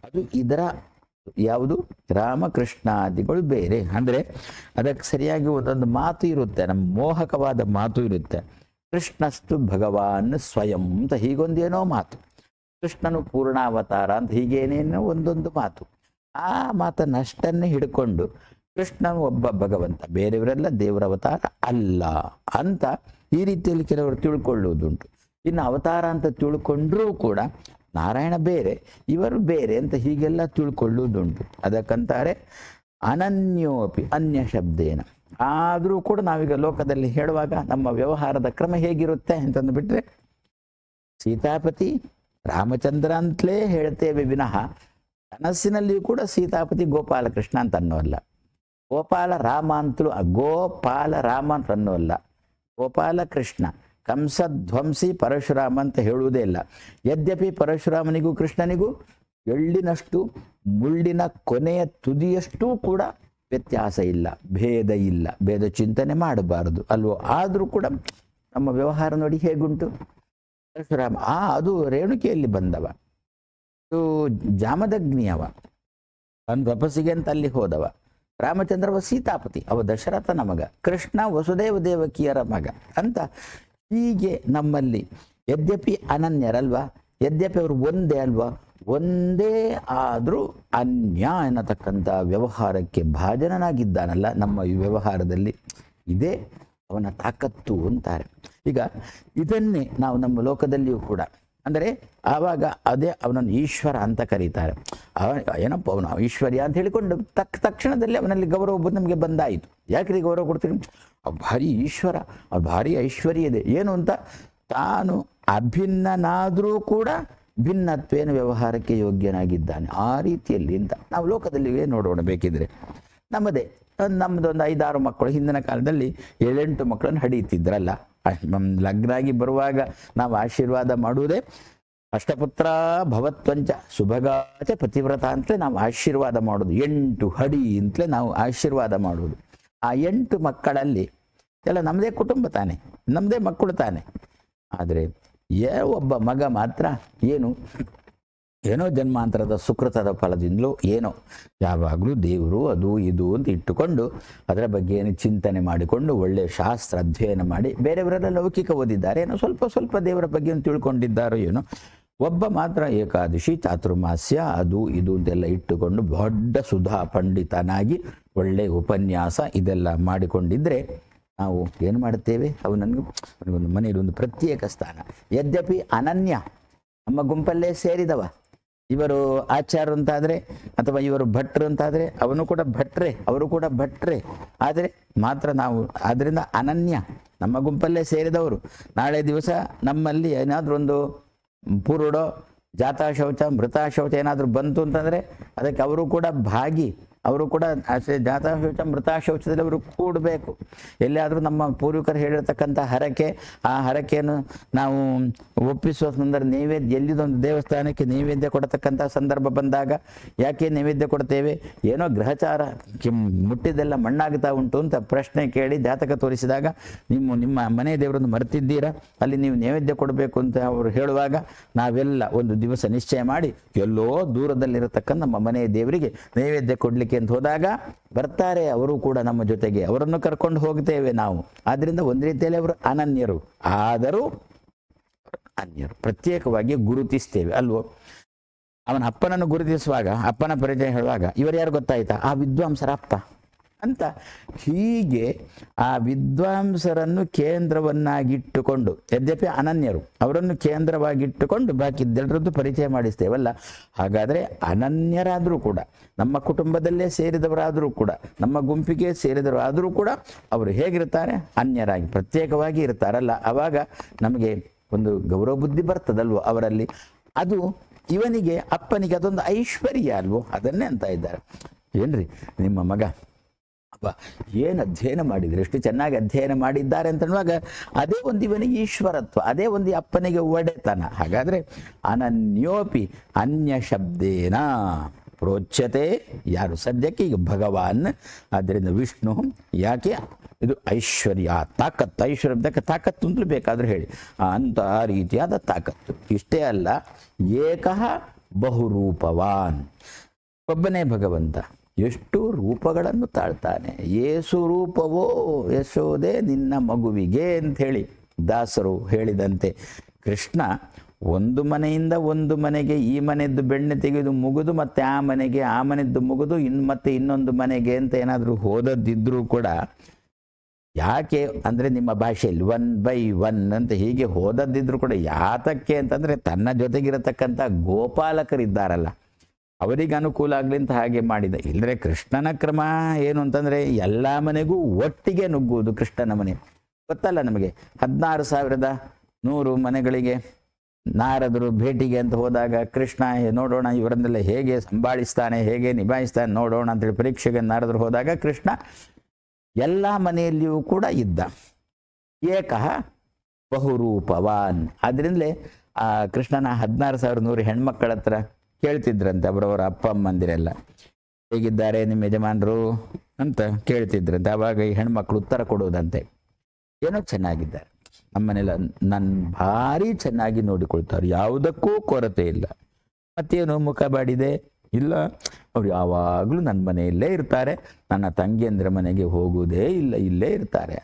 ಅದು ಇದರ ಯಾವುದು ರಾಮಕೃಷ್ಣಾದಿಗಳು ಬೇರೆ ಅಂದರೆ ಅದಕ್ಕೆ ಸರಿಯಾಗಿ ಒಂದೊಂದು ಮಾತು ಇರುತ್ತೆ ನಮ್ಮ ಮೋಹಕವಾದ ಮಾತು ಇರುತ್ತೆ ಕೃಷ್ಣಸ್ತು ಭಗವಾನ್ ಸ್ವಯಂ ಅಂತ ಹೀಗೊಂದೇನೋ ಮಾತು ಕೃಷ್ಣನು ಪೂರ್ಣಾವತಾರ ಅಂತ ಹೀಗೇನೇನೋ ಒಂದೊಂದು ಮಾತು ಆ ಮಾತನ್ನಷ್ಟನ್ನೇ ಹಿಡ್ಕೊಂಡು ಕೃಷ್ಣನು ಒಬ್ಬ ಭಗವಂತ ಬೇರೆಯವರೆಲ್ಲ ದೇವರ ಅವತಾರ ಅಲ್ಲ ಅಂತ ಈ ರೀತಿಯಲ್ಲಿ ಕೆಲವರು ತಿಳ್ಕೊಳ್ಳುವುದುಂಟು ಇನ್ನು ಅವತಾರ ಅಂತ ತಿಳ್ಕೊಂಡ್ರೂ ಕೂಡ ನಾರಾಯಣ ಬೇರೆ ಇವರು ಬೇರೆ ಅಂತ ಹೀಗೆಲ್ಲ ತಿಳ್ಕೊಳ್ಳುವುದುಂಟು ಅದಕ್ಕಂತಾರೆ ಅನನ್ಯೋಪಿ ಅನ್ಯ ಶಬ್ದೇನ ಆದರೂ ಕೂಡ ನಾವೀಗ ಲೋಕದಲ್ಲಿ ಹೇಳುವಾಗ ನಮ್ಮ ವ್ಯವಹಾರದ ಕ್ರಮ ಹೇಗಿರುತ್ತೆ ಅಂತಂದು ಬಿಟ್ಟರೆ ಸೀತಾಪತಿ ರಾಮಚಂದ್ರ ಅಂತಲೇ ಹೇಳ್ತೇವೆ ವಿನಃ ಕನಸಿನಲ್ಲಿಯೂ ಕೂಡ ಸೀತಾಪತಿ ಗೋಪಾಲಕೃಷ್ಣ ಅಂತ ಅನ್ನೋಲ್ಲ ಗೋಪಾಲ ರಾಮ ಅಂತಲೂ ಗೋಪಾಲ ರಾಮ ಅಂತ ಅನ್ನೋಲ್ಲ ಗೋಪಾಲಕೃಷ್ಣ ಕಂಸಧ್ವಂಸಿ ಪರಶುರಾಮ ಅಂತ ಹೇಳುವುದೇ ಇಲ್ಲ ಯದ್ಯಪಿ ಪರಶುರಾಮನಿಗೂ ಕೃಷ್ಣನಿಗೂ ಎಳ್ಳಿನಷ್ಟು ಮುಳ್ಳಿನ ಕೊನೆಯ ತುದಿಯಷ್ಟೂ ಕೂಡ ವ್ಯತ್ಯಾಸ ಇಲ್ಲ ಭೇದ ಇಲ್ಲ ಭೇದ ಚಿಂತನೆ ಮಾಡಬಾರದು ಅಲ್ವೋ ಆದರೂ ಕೂಡ ನಮ್ಮ ವ್ಯವಹಾರ ನೋಡಿ ಹೇಗುಂಟು ಪರಶುರಾಮ ಆ ಅದು ರೇಣುಕೆಯಲ್ಲಿ ಬಂದವ ಅದು ಜಾಮದಗ್ನಿಯವ ಅವನು ತಪಸ್ಸಿಗೆ ಅಂತ ಅಲ್ಲಿ ಹೋದವ ರಾಮಚಂದ್ರವ ಸೀತಾಪತಿ ಅವ ದಶರಥನ ಮಗ ಕೃಷ್ಣ ವಸುದೇವ ದೇವಕಿಯರ ಮಗ ಅಂತ ಹೀಗೆ ನಮ್ಮಲ್ಲಿ ಯದ್ಯಪಿ ಅನನ್ಯರಲ್ವಾ ಯದ್ಯಪಿ ಅವರು ಒಂದೇ ಅಲ್ವಾ ಒಂದೇ ಆದರೂ ಅನ್ಯ ಎನ್ನತಕ್ಕಂಥ ವ್ಯವಹಾರಕ್ಕೆ ಭಾಜನನಾಗಿದ್ದಾನಲ್ಲ ನಮ್ಮ ಈ ವ್ಯವಹಾರದಲ್ಲಿ ಇದೇ ಅವನ ತಾಕತ್ತು ಅಂತಾರೆ ಈಗ ಇದನ್ನೇ ನಾವು ನಮ್ಮ ಲೋಕದಲ್ಲಿಯೂ ಕೂಡ ಅಂದರೆ ಆವಾಗ ಅದೇ ಅವನನ್ನು ಈಶ್ವರ ಅಂತ ಕರೀತಾರೆ ಅವ ಏನಪ್ಪ ಅವನು ಐಶ್ವರ್ಯ ಅಂತ ಹೇಳಿಕೊಂಡು ತಕ್ಕ ತಕ್ಷಣದಲ್ಲಿ ಅವನಲ್ಲಿ ಗೌರವ ನಮಗೆ ಬಂದಾಯಿತು ಯಾಕ್ರಿ ಗೌರವ ಕೊಡ್ತೀನಿ ಭಾರಿ ಈಶ್ವರ ಭಾರಿ ಐಶ್ವರ್ಯ ಇದೆ ಏನು ಅಂತ ತಾನು ಅಭಿನ್ನನಾದರೂ ಕೂಡ ಭಿನ್ನತ್ವೇನ ವ್ಯವಹಾರಕ್ಕೆ ಯೋಗ್ಯನಾಗಿದ್ದಾನೆ ಆ ರೀತಿಯಲ್ಲಿ ಅಂತ ನಾವು ಲೋಕದಲ್ಲಿ ನೋಡೋಣ ಬೇಕಿದ್ರೆ ನಮ್ಮದೇ ಒಂದು ಐದಾರು ಮಕ್ಕಳು ಹಿಂದಿನ ಕಾಲದಲ್ಲಿ ಏಳೆಂಟು ಮಕ್ಕಳನ್ನು ಹಡಿಯುತ್ತಿದ್ರಲ್ಲ ಲಗ್ನ ಆಗಿ ಬರುವಾಗ ನಾವು ಆಶೀರ್ವಾದ ಮಾಡುವುದೇ ಅಷ್ಟಪುತ್ರ ಭವತ್ವಂಚ ಸುಭಗಾಚ ಪತಿವ್ರತ ಅಂತಲೇ ನಾವು ಆಶೀರ್ವಾದ ಮಾಡೋದು ಎಂಟು ಹಡಿ ಅಂತಲೇ ನಾವು ಆಶೀರ್ವಾದ ಮಾಡುವುದು ಆ ಎಂಟು ಮಕ್ಕಳಲ್ಲಿ ಎಲ್ಲ ನಮ್ಮದೇ ಕುಟುಂಬ ತಾನೆ ನಮ್ಮದೇ ಮಕ್ಕಳು ತಾನೆ ಆದರೆ ಒಬ್ಬ ಮಗ ಮಾತ್ರ ಏನು ಏನೋ ಜನ್ಮಾಂತರದ ಸುಕೃತದ ಫಲದಿಂದಲೋ ಏನೋ ಯಾವಾಗಲೂ ದೇವರು ಅದು ಇದು ಅಂತ ಇಟ್ಟುಕೊಂಡು ಅದರ ಬಗ್ಗೆ ಏನು ಚಿಂತನೆ ಮಾಡಿಕೊಂಡು ಒಳ್ಳೆಯ ಶಾಸ್ತ್ರ ಅಧ್ಯಯನ ಮಾಡಿ ಬೇರೆಯವರೆಲ್ಲ ಲೌಕಿಕ ಓದಿದ್ದಾರೆ ಏನೋ ಸ್ವಲ್ಪ ಸ್ವಲ್ಪ ದೇವರ ಬಗ್ಗೆ ಒಂದು ತಿಳ್ಕೊಂಡಿದ್ದಾರೋ ಏನೋ ಒಬ್ಬ ಮಾತ್ರ ಏಕಾದಶಿ ಚಾತುರ್ಮಾಸ್ಯ ಅದು ಇದು ಅಂತೆಲ್ಲ ಇಟ್ಟುಕೊಂಡು ದೊಡ್ಡ ಸುಧಾ ಪಂಡಿತನಾಗಿ ಒಳ್ಳೆಯ ಉಪನ್ಯಾಸ ಇದೆಲ್ಲ ಮಾಡಿಕೊಂಡಿದ್ದರೆ ನಾವು ಏನು ಮಾಡುತ್ತೇವೆ ಅವು ನನಗೆ ಒಂದು ಮನೆಯಲ್ಲಿ ಒಂದು ಪ್ರತ್ಯೇಕ ಸ್ಥಾನ ಯದ್ಯಪಿ ಅನನ್ಯ ನಮ್ಮ ಗುಂಪಲ್ಲೇ ಸೇರಿದವ ಇವರು ಆಚಾರ ಅಂತಾದರೆ ಅಥವಾ ಇವರು ಭಟ್ರು ಅಂತಾದರೆ ಅವನು ಕೂಡ ಭಟ್ರೆ ಅವರು ಕೂಡ ಭಟ್ರೆ ಆದರೆ ಮಾತ್ರ ನಾವು ಅದರಿಂದ ಅನನ್ಯ ನಮ್ಮ ಗುಂಪಲ್ಲೇ ಸೇರಿದವರು ನಾಳೆ ದಿವಸ ನಮ್ಮಲ್ಲಿ ಏನಾದರೂ ಒಂದು ಪುರುಡೋ ಜಾತಾ ಶೌಚ ಮೃತ ಶೌಚ ಏನಾದರೂ ಬಂತು ಅಂತಂದರೆ ಅದಕ್ಕೆ ಅವರು ಕೂಡ ಭಾಗಿ ಅವರು ಕೂಡ ಜಾತಶೌಚ ಶೌಚದಲ್ಲಿ ಅವರು ಕೂಡಬೇಕು ಎಲ್ಲಿಯಾದರೂ ನಮ್ಮ ಪೂರ್ವಿಕರು ಹೇಳಿರ್ತಕ್ಕಂಥ ಹರಕೆ ಆ ಹರಕೆಯನ್ನು ನಾವು ಒಪ್ಪಿಸುವ ಸಂದರ್ಭ ನೈವೇದ್ಯ ಎಲ್ಲಿದೊಂದು ದೇವಸ್ಥಾನಕ್ಕೆ ನೈವೇದ್ಯ ಕೊಡತಕ್ಕಂಥ ಸಂದರ್ಭ ಬಂದಾಗ ಯಾಕೆ ನೈವೇದ್ಯ ಕೊಡ್ತೇವೆ ಏನೋ ಗ್ರಹಚಾರ ಕಿಮ್ ಮುಟ್ಟಿದೆಲ್ಲ ಮಣ್ಣಾಗ್ತಾ ಉಂಟು ಅಂತ ಪ್ರಶ್ನೆ ಕೇಳಿ ಜಾತಕ ತೋರಿಸಿದಾಗ ನಿಮ್ಮ ನಿಮ್ಮ ಮನೆ ದೇವರನ್ನು ಮರೆತಿದ್ದೀರಾ ಅಲ್ಲಿ ನೀವು ನೈವೇದ್ಯ ಕೊಡಬೇಕು ಅಂತ ಅವರು ಹೇಳುವಾಗ ನಾವೆಲ್ಲ ಒಂದು ದಿವಸ ನಿಶ್ಚಯ ಮಾಡಿ ಎಲ್ಲೋ ದೂರದಲ್ಲಿರತಕ್ಕಂಥ ನಮ್ಮ ಮನೆಯ ದೇವರಿಗೆ ನೈವೇದ್ಯ ಕೊಡಲಿಕ್ಕೆ ಅಂತ ಹೋದಾಗ ಬರ್ತಾರೆ ಅವರು ಕೂಡ ನಮ್ಮ ಜೊತೆಗೆ ಅವರನ್ನು ಕರ್ಕೊಂಡು ಹೋಗ್ತೇವೆ ನಾವು ಆದ್ರಿಂದ ಒಂದ್ ರೀತಿಯಲ್ಲಿ ಅವರು ಅನನ್ಯರು ಆದರೂ ಅನ್ಯರು ಪ್ರತ್ಯೇಕವಾಗಿ ಗುರುತಿಸ್ತೇವೆ ಅಲ್ವೋ ಅವನ ಅಪ್ಪನನ್ನು ಗುರುತಿಸುವಾಗ ಅಪ್ಪನ ಪರಿಚಯ ಹೇಳುವಾಗ ಇವರು ಯಾರು ಗೊತ್ತಾಯ್ತಾ ಆ ವಿದ್ವಾಂಸರ ಅಪ್ಪ ಅಂತ ಹೀಗೆ ಆ ವಿದ್ವಾಂಸರನ್ನು ಕೇಂದ್ರವನ್ನಾಗಿಟ್ಟುಕೊಂಡು ಯದ್ಯಪಿ ಅನನ್ಯರು ಅವರನ್ನು ಕೇಂದ್ರವಾಗಿಟ್ಟುಕೊಂಡು ಬಾಕಿದ್ದೆಲ್ಲರದ್ದು ಪರಿಚಯ ಮಾಡಿಸ್ತೇವಲ್ಲ ಹಾಗಾದರೆ ಅನನ್ಯರಾದರೂ ಕೂಡ ನಮ್ಮ ಕುಟುಂಬದಲ್ಲೇ ಸೇರಿದವರಾದರೂ ಕೂಡ ನಮ್ಮ ಗುಂಪಿಗೆ ಸೇರಿದವರಾದರೂ ಕೂಡ ಅವರು ಹೇಗಿರ್ತಾರೆ ಅನ್ಯರಾಗಿ ಪ್ರತ್ಯೇಕವಾಗಿ ಇರ್ತಾರಲ್ಲ ಆವಾಗ ನಮಗೆ ಒಂದು ಗೌರವ ಬುದ್ಧಿ ಬರ್ತದಲ್ವೋ ಅವರಲ್ಲಿ ಅದು ಇವನಿಗೆ ಅಪ್ಪನಿಗೆ ಅದೊಂದು ಐಶ್ವರ್ಯ ಅಲ್ವೋ ಅದನ್ನೇ ಅಂತ ಇದ್ದಾರೆ ಏನ್ರಿ ನಿಮ್ಮ ಮಗ ಏನು ಅಧ್ಯಯನ ಮಾಡಿದರೆ ಎಷ್ಟು ಚೆನ್ನಾಗಿ ಅಧ್ಯಯನ ಮಾಡಿದ್ದಾರೆ ಅಂತ ಅನ್ನುವಾಗ ಅದೇ ಒಂದು ಇವನಿಗೆ ಈಶ್ವರತ್ವ ಅದೇ ಒಂದು ಅಪ್ಪನಿಗೆ ಒಡೆತನ ಹಾಗಾದರೆ ಅನನ್ಯೋಪಿ ಅನ್ಯ ಶಬ್ದೇನ ಪ್ರೋಚ್ಯತೆ ಯಾರು ಸದ್ಯಕ್ಕೆ ಈಗ ಭಗವಾನ್ ಆದ್ದರಿಂದ ವಿಷ್ಣು ಯಾಕೆ ಇದು ಐಶ್ವರ್ಯ ತಾಕತ್ತು ಐಶ್ವರ್ಯಕ್ಕೆ ತಾಕತ್ತು ಅಂತಲೂ ಬೇಕಾದರೂ ಹೇಳಿ ಅಂತ ರೀತಿಯಾದ ತಾಕತ್ತು ಇಷ್ಟೇ ಅಲ್ಲ ಏಕಃ ಬಹುರೂಪವಾನ್ ಒಬ್ಬನೇ ಭಗವಂತ ಎಷ್ಟು ರೂಪಗಳನ್ನು ತಾಳ್ತಾನೆ ಏಸು ರೂಪವೋ ಯಶೋದೆ ನಿನ್ನ ಮಗುವಿಗೆ ಅಂಥೇಳಿ ದಾಸರು ಹೇಳಿದಂತೆ ಕೃಷ್ಣ ಒಂದು ಮನೆಯಿಂದ ಒಂದು ಮನೆಗೆ ಈ ಮನೆಯದ್ದು ಬೆಣ್ಣೆ ತೆಗೆದು ಮುಗಿದು ಮತ್ತು ಆ ಮನೆಗೆ ಆ ಮನೆಯದ್ದು ಮುಗಿದು ಇನ್ನು ಮತ್ತೆ ಇನ್ನೊಂದು ಮನೆಗೆ ಅಂತ ಏನಾದರೂ ಹೋದದ್ದಿದ್ರೂ ಕೂಡ ಯಾಕೆ ಅಂದರೆ ನಿಮ್ಮ ಭಾಷೆಯಲ್ಲಿ ಒನ್ ಬೈ ಒನ್ ಅಂತ ಹೀಗೆ ಹೋದದ್ದಿದ್ರು ಕೂಡ ಯಾತಕ್ಕೆ ಅಂತಂದರೆ ತನ್ನ ಜೊತೆಗಿರತಕ್ಕಂಥ ಗೋಪಾಲಕರಿದ್ದಾರಲ್ಲ ಅವರಿಗೆ ಅನುಕೂಲ ಆಗಲಿ ಅಂತ ಹಾಗೆ ಮಾಡಿದ ಇಲ್ಲದ್ರೆ ಕೃಷ್ಣನ ಕ್ರಮ ಏನು ಅಂತಂದರೆ ಎಲ್ಲ ಮನೆಗೂ ಒಟ್ಟಿಗೆ ನುಗ್ಗುವುದು ಕೃಷ್ಣನ ಮನೆ ಗೊತ್ತಲ್ಲ ನಮಗೆ ಹದಿನಾರು ಸಾವಿರದ ನೂರು ಮನೆಗಳಿಗೆ ನಾರದರು ಭೇಟಿಗೆ ಅಂತ ಹೋದಾಗ ಕೃಷ್ಣ ನೋಡೋಣ ಇವರನ್ನೆಲ್ಲ ಹೇಗೆ ಸಂಭಾಳಿಸ್ತಾನೆ ಹೇಗೆ ನಿಭಾಯಿಸ್ತಾನೆ ನೋಡೋಣ ಅಂತೇಳಿ ಪರೀಕ್ಷೆಗೆ ನಾರದರು ಹೋದಾಗ ಕೃಷ್ಣ ಎಲ್ಲ ಮನೆಯಲ್ಲಿಯೂ ಕೂಡ ಇದ್ದ ಏಕಃ ಬಹುರೂಪವಾನ್ ಆದ್ರಿಂದಲೇ ಆ ಕೃಷ್ಣನ ಹದಿನಾರು ಸಾವಿರದ ನೂರು ಹೆಣ್ಮಕ್ಕಳ ಹತ್ರ ಕೇಳ್ತಿದ್ರಂತೆ ಅವರವರ ಅಪ್ಪ ಅಮ್ಮಂದಿರೆಲ್ಲ ಹೇಗಿದ್ದಾರೆ ನಿಮ್ಮ ಯಜಮಾನರು ಅಂತ ಕೇಳ್ತಿದ್ರಂತೆ ಆವಾಗ ಈ ಹೆಣ್ಮಕ್ಳು ಉತ್ತರ ಕೊಡುವುದಂತೆ ಏನೋ ಚೆನ್ನಾಗಿದ್ದಾರೆ ನಮ್ಮನೆಲ್ಲ ನನ್ನ ಭಾರಿ ಚೆನ್ನಾಗಿ ನೋಡಿಕೊಳ್ತಾರೆ ಯಾವುದಕ್ಕೂ ಕೊರತೆ ಇಲ್ಲ ಮತ್ತೇನು ಮುಖ ಬಾಡಿದೆ ಇಲ್ಲ ಅವ್ರು ಯಾವಾಗಲೂ ನನ್ನ ಮನೆಯಲ್ಲೇ ಇರ್ತಾರೆ ನನ್ನ ತಂಗಿಯಂದ್ರ ಮನೆಗೆ ಹೋಗುವುದೇ ಇಲ್ಲ ಇಲ್ಲೇ ಇರ್ತಾರೆ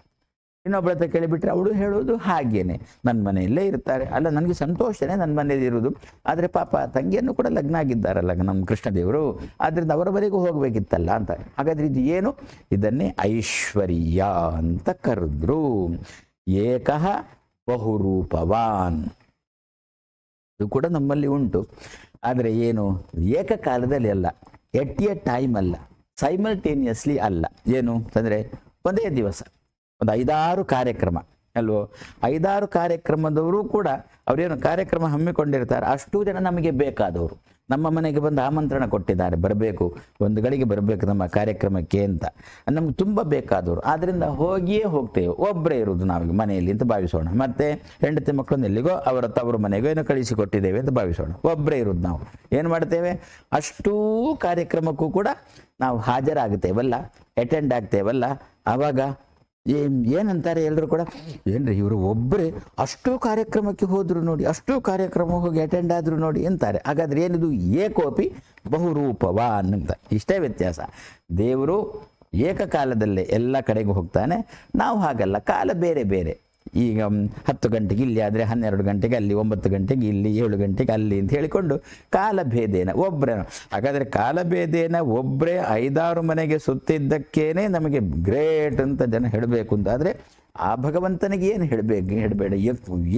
ಇನ್ನೊಬ್ಬಳ ಹತ್ರ ಕೇಳಿಬಿಟ್ರೆ ಅವಳು ಹೇಳೋದು ಹಾಗೇನೆ ನನ್ನ ಮನೆಯಲ್ಲೇ ಇರ್ತಾರೆ ಅಲ್ಲ ನನಗೆ ಸಂತೋಷನೇ ನನ್ನ ಮನೇಲಿ ಇರುವುದು ಆದರೆ ಪಾಪ ತಂಗಿಯನ್ನು ಕೂಡ ಲಗ್ನ ಆಗಿದ್ದಾರಲ್ಲ ನಮ್ಮ ಕೃಷ್ಣದೇವರು ಆದ್ದರಿಂದ ಅವರ ಹೋಗಬೇಕಿತ್ತಲ್ಲ ಅಂತ ಹಾಗಾದರೆ ಇದು ಏನು ಇದನ್ನೇ ಐಶ್ವರ್ಯ ಅಂತ ಕರೆದ್ರು ಏಕ ಬಹುರೂಪವಾನ್ ಇದು ಕೂಡ ನಮ್ಮಲ್ಲಿ ಉಂಟು ಆದರೆ ಏನು ಏಕಕಾಲದಲ್ಲಿ ಅಲ್ಲ ಎಟ್ ಎ ಟೈಮ್ ಅಲ್ಲ ಸೈಮಲ್ಟೇನಿಯಸ್ಲಿ ಅಲ್ಲ ಏನು ಅಂದರೆ ಒಂದೇ ದಿವಸ ಒಂದು ಐದಾರು ಕಾರ್ಯಕ್ರಮ ಅಲ್ವೋ ಐದಾರು ಕಾರ್ಯಕ್ರಮದವರು ಕೂಡ ಅವರೇನು ಕಾರ್ಯಕ್ರಮ ಹಮ್ಮಿಕೊಂಡಿರ್ತಾರೆ ಅಷ್ಟು ಜನ ನಮಗೆ ಬೇಕಾದವರು ನಮ್ಮ ಮನೆಗೆ ಬಂದು ಆಮಂತ್ರಣ ಕೊಟ್ಟಿದ್ದಾರೆ ಬರಬೇಕು ಒಂದು ಗಳಿಗೆ ಬರಬೇಕು ನಮ್ಮ ಕಾರ್ಯಕ್ರಮಕ್ಕೆ ಅಂತ ನಮ್ಗೆ ತುಂಬ ಬೇಕಾದವರು ಆದ್ದರಿಂದ ಹೋಗಿಯೇ ಹೋಗ್ತೇವೆ ಒಬ್ಬರೇ ಇರೋದು ನಾವು ಮನೆಯಲ್ಲಿ ಅಂತ ಭಾವಿಸೋಣ ಮತ್ತೆ ಹೆಂಡತಿ ಮಕ್ಕಳನ್ನ ಎಲ್ಲಿಗೋ ಅವರ ತವರು ಮನೆಗೋ ಏನೋ ಕೊಟ್ಟಿದ್ದೇವೆ ಅಂತ ಭಾವಿಸೋಣ ಒಬ್ಬರೇ ಇರೋದು ನಾವು ಏನು ಮಾಡ್ತೇವೆ ಅಷ್ಟೂ ಕಾರ್ಯಕ್ರಮಕ್ಕೂ ಕೂಡ ನಾವು ಹಾಜರಾಗ್ತೇವಲ್ಲ ಅಟೆಂಡ್ ಆಗ್ತೇವಲ್ಲ ಆವಾಗ ಏನಂತಾರೆ ಎಲ್ಲರೂ ಕೂಡ ಏನ್ರಿ ಇವರು ಒಬ್ಬರೇ ಅಷ್ಟು ಕಾರ್ಯಕ್ರಮಕ್ಕೆ ಹೋದ್ರು ನೋಡಿ ಅಷ್ಟು ಕಾರ್ಯಕ್ರಮ ಹೋಗಿ ಅಟೆಂಡ್ ಆದ್ರು ನೋಡಿ ಅಂತಾರೆ ಹಾಗಾದ್ರೆ ಏನಿದು ಏಕೋಪಿ ಬಹುರೂಪವ ಅಂತ ಇಷ್ಟೇ ವ್ಯತ್ಯಾಸ ದೇವರು ಏಕಕಾಲದಲ್ಲೇ ಎಲ್ಲ ಕಡೆಗೂ ಹೋಗ್ತಾನೆ ನಾವು ಹಾಗಲ್ಲ ಕಾಲ ಬೇರೆ ಬೇರೆ ಈಗ ಹತ್ತು ಗಂಟೆಗೆ ಇಲ್ಲಿ ಆದರೆ ಹನ್ನೆರಡು ಗಂಟೆಗೆ ಅಲ್ಲಿ ಒಂಬತ್ತು ಗಂಟೆಗೆ ಇಲ್ಲಿ ಏಳು ಗಂಟೆಗೆ ಅಲ್ಲಿ ಅಂತ ಹೇಳಿಕೊಂಡು ಕಾಲಭೇದೇನ ಒಬ್ಬರೇನ ಹಾಗಾದರೆ ಕಾಲಭೇದೇನ ಒಬ್ಬರೇ ಐದಾರು ಮನೆಗೆ ಸುತ್ತಿದ್ದಕ್ಕೇನೆ ನಮಗೆ ಗ್ರೇಟ್ ಅಂತ ಜನ ಹೇಳಬೇಕು ಅಂತಾದರೆ ಆ ಭಗವಂತನಿಗೆ ಏನು ಹೇಳಬೇಕು ಹೇಳಬೇಡ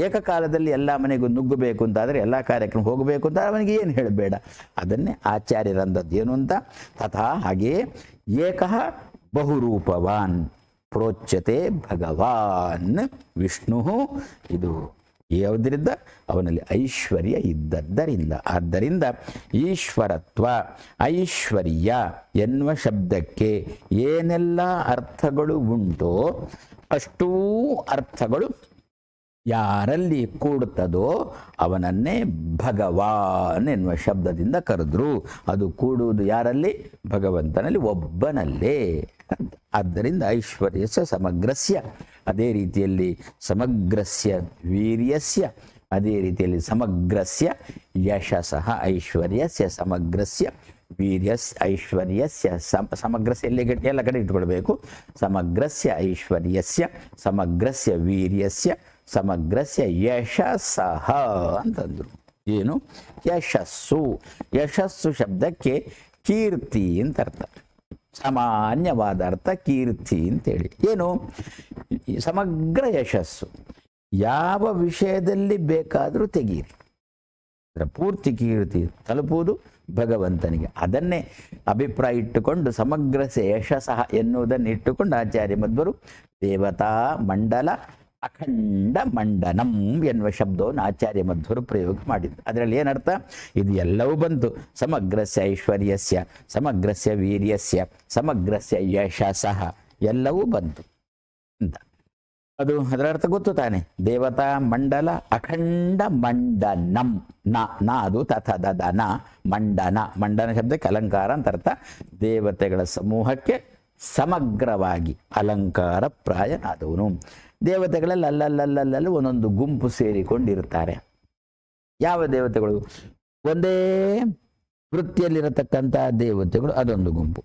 ಏಕಕಾಲದಲ್ಲಿ ಎಲ್ಲ ಮನೆಗೂ ನುಗ್ಗಬೇಕು ಅಂತಾದರೆ ಎಲ್ಲ ಕಾರ್ಯಕ್ರಮ ಹೋಗಬೇಕು ಅಂತ ಅವನಿಗೆ ಏನು ಹೇಳಬೇಡ ಅದನ್ನೇ ಆಚಾರ್ಯರಂದದ್ದು ಏನು ಅಂತ ತಥಾ ಹಾಗೆಯೇ ಏಕಃ ಬಹುರೂಪವಾನ್ ಪ್ರೋಚ್ಯತೆ ಭಗವಾನ್ ವಿಷ್ಣು ಇದು ಯಾವುದರಿಂದ ಅವನಲ್ಲಿ ಐಶ್ವರ್ಯ ಇದ್ದದ್ದರಿಂದ ಆದ್ದರಿಂದ ಈಶ್ವರತ್ವ ಐಶ್ವರ್ಯ ಎನ್ನುವ ಶಬ್ದಕ್ಕೆ ಏನೆಲ್ಲ ಅರ್ಥಗಳು ಉಂಟೋ ಅಷ್ಟೂ ಅರ್ಥಗಳು ಯಾರಲ್ಲಿ ಕೂಡುತ್ತದೋ ಅವನನ್ನೇ ಭಗವಾನ್ ಎನ್ನುವ ಶಬ್ದದಿಂದ ಕರೆದ್ರು ಅದು ಕೂಡುವುದು ಯಾರಲ್ಲಿ ಭಗವಂತನಲ್ಲಿ ಒಬ್ಬನಲ್ಲೇ ಆದ್ದರಿಂದ ಐಶ್ವರ್ಯಸ್ಯ ಸಮಗ್ರಸ್ಯ ಅದೇ ರೀತಿಯಲ್ಲಿ ಸಮಗ್ರಸ್ಯ ವೀರ್ಯಸ್ಯ ಅದೇ ರೀತಿಯಲ್ಲಿ ಸಮಗ್ರಸ್ಯ ಯಶಸಃ ಐಶ್ವರ್ಯಸ್ಯ ಸಮಗ್ರಸ್ಯ ವೀರ್ಯಸ್ ಐಶ್ವರ್ಯಸ್ಯ ಸಮ ಸಮಗ್ರಸ್ಯ ಎಲ್ಲಿ ಎಲ್ಲ ಕಡೆ ಇಟ್ಕೊಳ್ಬೇಕು ಸಮಗ್ರಸ್ಯ ಐಶ್ವರ್ಯಸ್ಯ ಸಮಗ್ರಸ್ಯ ವೀರ್ಯಸ್ಯ ಸಮಗ್ರಸ್ಯ ಯಶಸಃ ಅಂತಂದರು ಏನು ಯಶಸ್ಸು ಯಶಸ್ಸು ಶಬ್ದಕ್ಕೆ ಕೀರ್ತಿ ಅಂತ ಅರ್ಥ ಸಾಮಾನ್ಯವಾದ ಅರ್ಥ ಕೀರ್ತಿ ಅಂತೇಳಿ ಏನು ಸಮಗ್ರ ಯಶಸ್ಸು ಯಾವ ವಿಷಯದಲ್ಲಿ ಬೇಕಾದರೂ ತೆಗೀರಿ ಅದರ ಪೂರ್ತಿ ಕೀರ್ತಿ ತಲುಪುವುದು ಭಗವಂತನಿಗೆ ಅದನ್ನೇ ಅಭಿಪ್ರಾಯ ಇಟ್ಟುಕೊಂಡು ಸಮಗ್ರ ಸಹ ಎನ್ನುವುದನ್ನು ಇಟ್ಟುಕೊಂಡು ಆಚಾರ್ಯ ಮಧ್ವರು ದೇವತಾ ಮಂಡಲ ಅಖಂಡ ಮಂಡನಂ ಎನ್ನುವ ಶಬ್ದವನ್ನು ಆಚಾರ್ಯ ಮಧ್ವರು ಪ್ರಯೋಗ ಮಾಡಿದ್ದು ಅದರಲ್ಲಿ ಏನರ್ಥ ಇದು ಎಲ್ಲವೂ ಬಂತು ಸಮಗ್ರಸ್ಯ ಐಶ್ವರ್ಯಸ್ಯ ಸಮಗ್ರಸ್ಯ ವೀರ್ಯಸ್ಯ ಸಮಗ್ರಸ್ಯ ಸಹ ಎಲ್ಲವೂ ಬಂತು ಅಂತ ಅದು ಅದರ ಅರ್ಥ ಗೊತ್ತು ತಾನೆ ದೇವತಾ ಮಂಡಲ ಅಖಂಡ ಮಂಡನಂ ನ ನ ಅದು ತಥ ದನ ಮಂಡನ ಮಂಡನ ಶಬ್ದಕ್ಕೆ ಅಲಂಕಾರ ಅಂತ ಅರ್ಥ ದೇವತೆಗಳ ಸಮೂಹಕ್ಕೆ ಸಮಗ್ರವಾಗಿ ಅಲಂಕಾರ ಪ್ರಾಯನಾದವನು ದೇವತೆಗಳಲ್ಲಿ ಅಲ್ಲಲ್ಲಲ್ಲಲ್ಲಲ್ಲಿ ಒಂದೊಂದು ಗುಂಪು ಸೇರಿಕೊಂಡಿರುತ್ತಾರೆ ಯಾವ ದೇವತೆಗಳು ಒಂದೇ ವೃತ್ತಿಯಲ್ಲಿರತಕ್ಕಂತಹ ದೇವತೆಗಳು ಅದೊಂದು ಗುಂಪು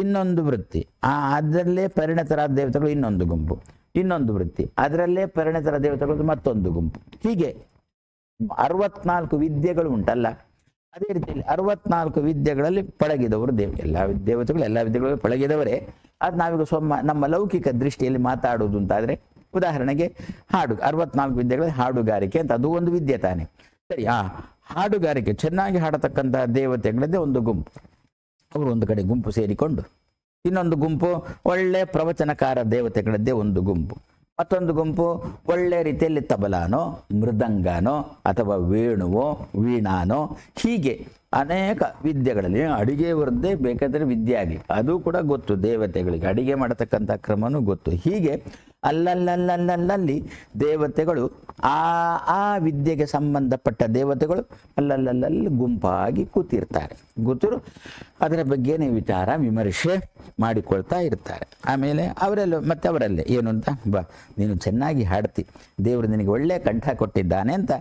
ಇನ್ನೊಂದು ವೃತ್ತಿ ಆ ಅದರಲ್ಲೇ ಪರಿಣತರಾದ ದೇವತೆಗಳು ಇನ್ನೊಂದು ಗುಂಪು ಇನ್ನೊಂದು ವೃತ್ತಿ ಅದರಲ್ಲೇ ಪರಿಣತರ ದೇವತೆಗಳು ಮತ್ತೊಂದು ಗುಂಪು ಹೀಗೆ ಅರವತ್ನಾಲ್ಕು ವಿದ್ಯೆಗಳು ಉಂಟಲ್ಲ ಅದೇ ರೀತಿಯಲ್ಲಿ ಅರವತ್ನಾಲ್ಕು ವಿದ್ಯೆಗಳಲ್ಲಿ ಪಳಗಿದವರು ದೇವ ಎಲ್ಲ ದೇವತೆಗಳು ಎಲ್ಲ ವಿದ್ಯೆಗಳಲ್ಲಿ ಪಳಗಿದವರೇ ಅದು ನಾವೀಗ ಸೊಮ್ಮ ನಮ್ಮ ಲೌಕಿಕ ದೃಷ್ಟಿಯಲ್ಲಿ ಮಾತಾಡುವುದು ಅಂತಾದರೆ ಉದಾಹರಣೆಗೆ ಹಾಡು ಅರವತ್ನಾಲ್ಕು ವಿದ್ಯೆಗಳಲ್ಲಿ ಹಾಡುಗಾರಿಕೆ ಅಂತ ಅದು ಒಂದು ವಿದ್ಯೆ ತಾನೆ ಸರಿ ಆ ಹಾಡುಗಾರಿಕೆ ಚೆನ್ನಾಗಿ ಹಾಡತಕ್ಕಂತಹ ದೇವತೆಗಳದ್ದೇ ಒಂದು ಗುಂಪು ಅವರು ಒಂದು ಕಡೆ ಗುಂಪು ಸೇರಿಕೊಂಡು ಇನ್ನೊಂದು ಗುಂಪು ಒಳ್ಳೆ ಪ್ರವಚನಕಾರ ದೇವತೆಗಳದ್ದೇ ಒಂದು ಗುಂಪು ಮತ್ತೊಂದು ಗುಂಪು ಒಳ್ಳೆ ರೀತಿಯಲ್ಲಿ ತಬಲಾನೋ ಮೃದಂಗನೋ ಅಥವಾ ವೇಣುವೋ ವೀಣಾನೋ ಹೀಗೆ ಅನೇಕ ವಿದ್ಯೆಗಳಲ್ಲಿ ಅಡುಗೆಯವರದ್ದೇ ಬೇಕಾದರೆ ವಿದ್ಯೆ ಆಗಿ ಅದು ಕೂಡ ಗೊತ್ತು ದೇವತೆಗಳಿಗೆ ಅಡುಗೆ ಮಾಡತಕ್ಕಂಥ ಕ್ರಮನೂ ಗೊತ್ತು ಹೀಗೆ ಅಲ್ಲಲ್ಲಲ್ಲಲ್ಲಲ್ಲಿ ದೇವತೆಗಳು ಆ ಆ ವಿದ್ಯೆಗೆ ಸಂಬಂಧಪಟ್ಟ ದೇವತೆಗಳು ಅಲ್ಲಲ್ಲಲ್ಲಲ್ಲಿ ಗುಂಪಾಗಿ ಕೂತಿರ್ತಾರೆ ಕೂತರು ಅದರ ಬಗ್ಗೆನೇ ವಿಚಾರ ವಿಮರ್ಶೆ ಮಾಡಿಕೊಳ್ತಾ ಇರ್ತಾರೆ ಆಮೇಲೆ ಅವರಲ್ಲೂ ಮತ್ತೆ ಅವರಲ್ಲೇ ಏನು ಅಂತ ಬಾ ನೀನು ಚೆನ್ನಾಗಿ ಹಾಡ್ತಿ ದೇವರು ನಿನಗೆ ಒಳ್ಳೆ ಕಂಠ ಕೊಟ್ಟಿದ್ದಾನೆ ಅಂತ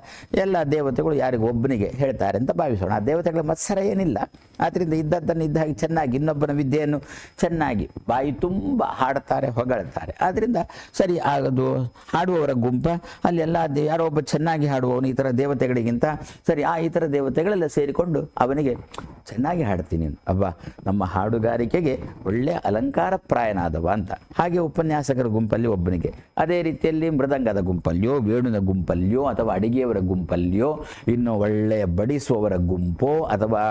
ಎಲ್ಲ ದೇವತೆಗಳು ಒಬ್ಬನಿಗೆ ಹೇಳ್ತಾರೆ ಅಂತ ಭಾವಿಸೋಣ ಆ ದೇವತೆಗಳ ಮತ್ಸರ ಏನಿಲ್ಲ ಆದ್ದರಿಂದ ಇದ್ದದ್ದನ್ನು ಇದ್ದ ಹಾಗೆ ಚೆನ್ನಾಗಿ ಇನ್ನೊಬ್ಬನ ವಿದ್ಯೆಯನ್ನು ಚೆನ್ನಾಗಿ ಬಾಯಿ ತುಂಬ ಹಾಡ್ತಾರೆ ಹೊಗಳ್ತಾರೆ ಆದ್ದರಿಂದ ಸರಿ ಆಗದು ಹಾಡುವವರ ಗುಂಪ ಅಲ್ಲೆಲ್ಲ ಯಾರೋ ಒಬ್ಬ ಚೆನ್ನಾಗಿ ಹಾಡುವವನು ಈ ಥರ ದೇವತೆಗಳಿಗಿಂತ ಸರಿ ಆ ಈ ಥರ ದೇವತೆಗಳೆಲ್ಲ ಸೇರಿಕೊಂಡು ಅವನಿಗೆ ಚೆನ್ನಾಗಿ ಹಾಡ್ತೀನಿ ಅಬ್ಬ ನಮ್ಮ ಹಾಡುಗಾರಿಕೆಗೆ ಒಳ್ಳೆ ಅಲಂಕಾರ ಪ್ರಾಯನಾದವ ಅಂತ ಹಾಗೆ ಉಪನ್ಯಾಸಕರ ಗುಂಪಲ್ಲಿ ಒಬ್ಬನಿಗೆ ಅದೇ ರೀತಿಯಲ್ಲಿ ಮೃದಂಗದ ಗುಂಪಲ್ಲಿಯೋ ವೇಣುನ ಗುಂಪಲ್ಲಿಯೋ ಅಥವಾ ಅಡಿಗೆಯವರ ಗುಂಪಲ್ಲಿಯೋ ಇನ್ನು ಒಳ್ಳೆಯ ಬಡಿಸುವವರ ಗುಂಪೋ ಅಥವಾ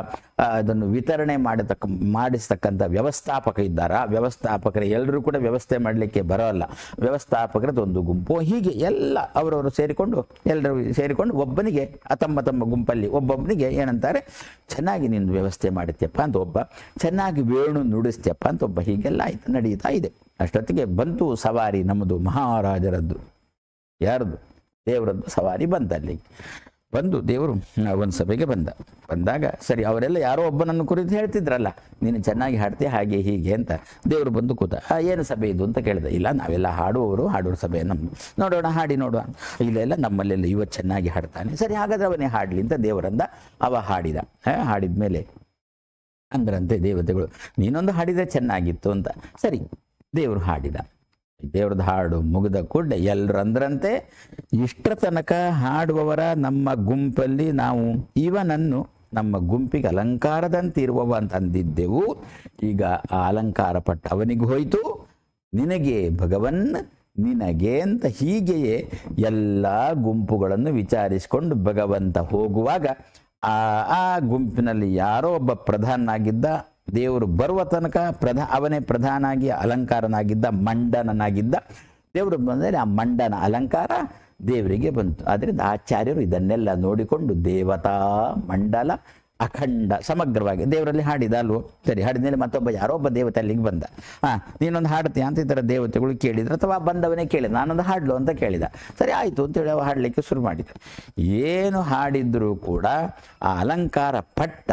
ಅದನ್ನು ವಿತರಣೆ ಮಾಡತಕ್ಕ ಮಾಡಿಸ್ತಕ್ಕಂಥ ವ್ಯವಸ್ಥಾಪಕ ಇದ್ದಾರಾ ವ್ಯವಸ್ಥಾಪಕರು ಎಲ್ಲರೂ ಕೂಡ ವ್ಯವಸ್ಥೆ ಮಾಡಲಿಕ್ಕೆ ಬರೋಲ್ಲ ವ್ಯವಸ್ಥಾಪಕರದೊಂದು ಗುಂಪು ಹೀಗೆ ಎಲ್ಲ ಅವರವರು ಸೇರಿಕೊಂಡು ಎಲ್ಲರೂ ಸೇರಿಕೊಂಡು ಒಬ್ಬನಿಗೆ ತಮ್ಮ ತಮ್ಮ ಗುಂಪಲ್ಲಿ ಒಬ್ಬೊಬ್ಬನಿಗೆ ಏನಂತಾರೆ ಚೆನ್ನಾಗಿ ನಿಂದು ವ್ಯವಸ್ಥೆ ಮಾಡುತ್ತೆಪ್ಪ ಅಂತ ಒಬ್ಬ ಚೆನ್ನಾಗಿ ವೇಣು ನುಡಿಸ್ತೀಯಪ್ಪ ಅಂತ ಒಬ್ಬ ಹೀಗೆಲ್ಲ ಆಯಿತು ನಡೀತಾ ಇದೆ ಅಷ್ಟೊತ್ತಿಗೆ ಬಂತು ಸವಾರಿ ನಮ್ಮದು ಮಹಾರಾಜರದ್ದು ಯಾರದು ದೇವರದ್ದು ಸವಾರಿ ಬಂತಲ್ಲಿ ಬಂದು ದೇವರು ಒಂದು ಸಭೆಗೆ ಬಂದ ಬಂದಾಗ ಸರಿ ಅವರೆಲ್ಲ ಯಾರೋ ಒಬ್ಬನನ್ನು ಕುರಿತು ಹೇಳ್ತಿದ್ರಲ್ಲ ನೀನು ಚೆನ್ನಾಗಿ ಹಾಡ್ತೀಯ ಹಾಗೆ ಹೀಗೆ ಅಂತ ದೇವರು ಬಂದು ಕೂತ ಏನು ಸಭೆ ಇದು ಅಂತ ಕೇಳಿದೆ ಇಲ್ಲ ನಾವೆಲ್ಲ ಹಾಡುವವರು ಹಾಡೋರು ಸಭೆ ನಮ್ಮ ನೋಡೋಣ ಹಾಡಿ ನೋಡೋಣ ಇಲ್ಲೆಲ್ಲ ನಮ್ಮಲ್ಲೆಲ್ಲ ಇವ ಚೆನ್ನಾಗಿ ಹಾಡ್ತಾನೆ ಸರಿ ಹಾಗಾದ್ರೆ ಅವನೇ ಹಾಡಲಿ ಅಂತ ದೇವರಂದ ಅವ ಹಾಡಿದ ಹಾಡಿದ ಮೇಲೆ ಅಂದ್ರಂತೆ ದೇವತೆಗಳು ನೀನೊಂದು ಹಾಡಿದ್ರೆ ಚೆನ್ನಾಗಿತ್ತು ಅಂತ ಸರಿ ದೇವರು ಹಾಡಿದ ದೇವ್ರದ ಹಾಡು ಮುಗಿದ ಕೂಡಲೇ ಎಲ್ಲರಂದ್ರಂತೆ ಇಷ್ಟರ ತನಕ ಹಾಡುವವರ ನಮ್ಮ ಗುಂಪಲ್ಲಿ ನಾವು ಇವನನ್ನು ನಮ್ಮ ಗುಂಪಿಗೆ ಅಲಂಕಾರದಂತಿರುವವ ಅಂತ ಅಂದಿದ್ದೆವು ಈಗ ಆ ಅಲಂಕಾರ ಪಟ್ಟ ಅವನಿಗೆ ಹೋಯಿತು ನಿನಗೆ ಭಗವನ್ ನಿನಗೆ ಅಂತ ಹೀಗೆಯೇ ಎಲ್ಲ ಗುಂಪುಗಳನ್ನು ವಿಚಾರಿಸಿಕೊಂಡು ಭಗವಂತ ಹೋಗುವಾಗ ಆ ಆ ಗುಂಪಿನಲ್ಲಿ ಯಾರೋ ಒಬ್ಬ ಪ್ರಧಾನಾಗಿದ್ದ ದೇವರು ಬರುವ ತನಕ ಪ್ರಧಾ ಅವನೇ ಪ್ರಧಾನಾಗಿ ಅಲಂಕಾರನಾಗಿದ್ದ ಮಂಡನನಾಗಿದ್ದ ದೇವರು ಬಂದರೆ ಆ ಮಂಡನ ಅಲಂಕಾರ ದೇವರಿಗೆ ಬಂತು ಆದ್ದರಿಂದ ಆಚಾರ್ಯರು ಇದನ್ನೆಲ್ಲ ನೋಡಿಕೊಂಡು ದೇವತಾ ಮಂಡಲ ಅಖಂಡ ಸಮಗ್ರವಾಗಿ ದೇವರಲ್ಲಿ ಹಾಡಿದ ಅಲ್ವೋ ಸರಿ ಹಾಡಿದ್ಮೇಲೆ ಮತ್ತೊಬ್ಬ ಯಾರೋ ಒಬ್ಬ ದೇವತೆ ಅಲ್ಲಿಗೆ ಬಂದ ಹಾಂ ನೀನೊಂದು ಹಾಡ್ತೀಯ ಅಂತ ಈ ಥರ ದೇವತೆಗಳು ಕೇಳಿದ್ರು ಅಥವಾ ಬಂದವನೇ ಕೇಳಿದ ನಾನೊಂದು ಹಾಡ್ಲು ಅಂತ ಕೇಳಿದ ಸರಿ ಆಯಿತು ಅಂತೇಳಿ ಅವ ಹಾಡಲಿಕ್ಕೆ ಶುರು ಮಾಡಿದ ಏನು ಹಾಡಿದ್ರೂ ಕೂಡ ಆ ಅಲಂಕಾರ ಪಟ್ಟ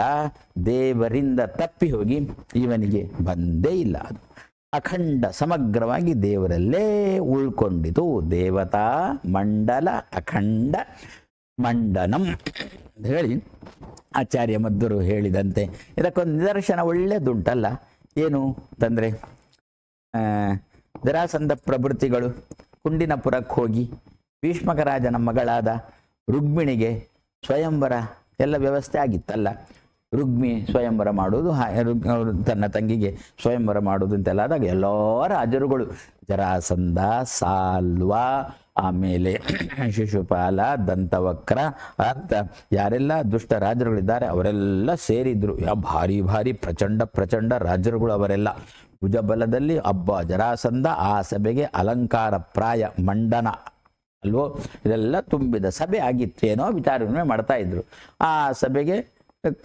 ದೇವರಿಂದ ತಪ್ಪಿ ಹೋಗಿ ಇವನಿಗೆ ಬಂದೇ ಇಲ್ಲ ಅದು ಅಖಂಡ ಸಮಗ್ರವಾಗಿ ದೇವರಲ್ಲೇ ಉಳ್ಕೊಂಡಿತು ದೇವತಾ ಮಂಡಲ ಅಖಂಡ ಮಂಡನಂ ಅಂತ ಹೇಳಿ ಆಚಾರ್ಯ ಮದ್ದರು ಹೇಳಿದಂತೆ ಇದಕ್ಕೊಂದು ನಿದರ್ಶನ ಒಳ್ಳೆಯದುಂಟಲ್ಲ ಏನು ಅಂತಂದರೆ ಜರಾಸಂಧ ಪ್ರಭೃತಿಗಳು ಕುಂಡಿನಪುರಕ್ಕೆ ಹೋಗಿ ಭೀಷ್ಮಕರಾಜನ ಮಗಳಾದ ರುಗ್ಮಿಣಿಗೆ ಸ್ವಯಂವರ ಎಲ್ಲ ವ್ಯವಸ್ಥೆ ಆಗಿತ್ತಲ್ಲ ರುಗ್ಮಿ ಸ್ವಯಂವರ ಮಾಡುವುದು ತನ್ನ ತಂಗಿಗೆ ಸ್ವಯಂವರ ಮಾಡುವುದು ಅಂತೆಲ್ಲ ಆದಾಗ ಎಲ್ಲ ರಾಜರುಗಳು ಜರಾಸಂಧ ಸಾಲ್ವಾ ಆಮೇಲೆ ಶಿಶುಪಾಲ ದಂತವಕ್ರ ಅಂತ ಯಾರೆಲ್ಲ ದುಷ್ಟ ರಾಜರುಗಳಿದ್ದಾರೆ ಅವರೆಲ್ಲ ಸೇರಿದ್ರು ಯಾವ ಭಾರಿ ಭಾರಿ ಪ್ರಚಂಡ ಪ್ರಚಂಡ ರಾಜರುಗಳು ಅವರೆಲ್ಲ ಭುಜಬಲದಲ್ಲಿ ಹಬ್ಬ ಜರಾಸಂಧ ಆ ಸಭೆಗೆ ಅಲಂಕಾರ ಪ್ರಾಯ ಮಂಡನ ಅಲ್ವೋ ಇದೆಲ್ಲ ತುಂಬಿದ ಸಭೆ ಏನೋ ವಿಚಾರ ವಿನಿಮಯ ಮಾಡ್ತಾ ಇದ್ರು ಆ ಸಭೆಗೆ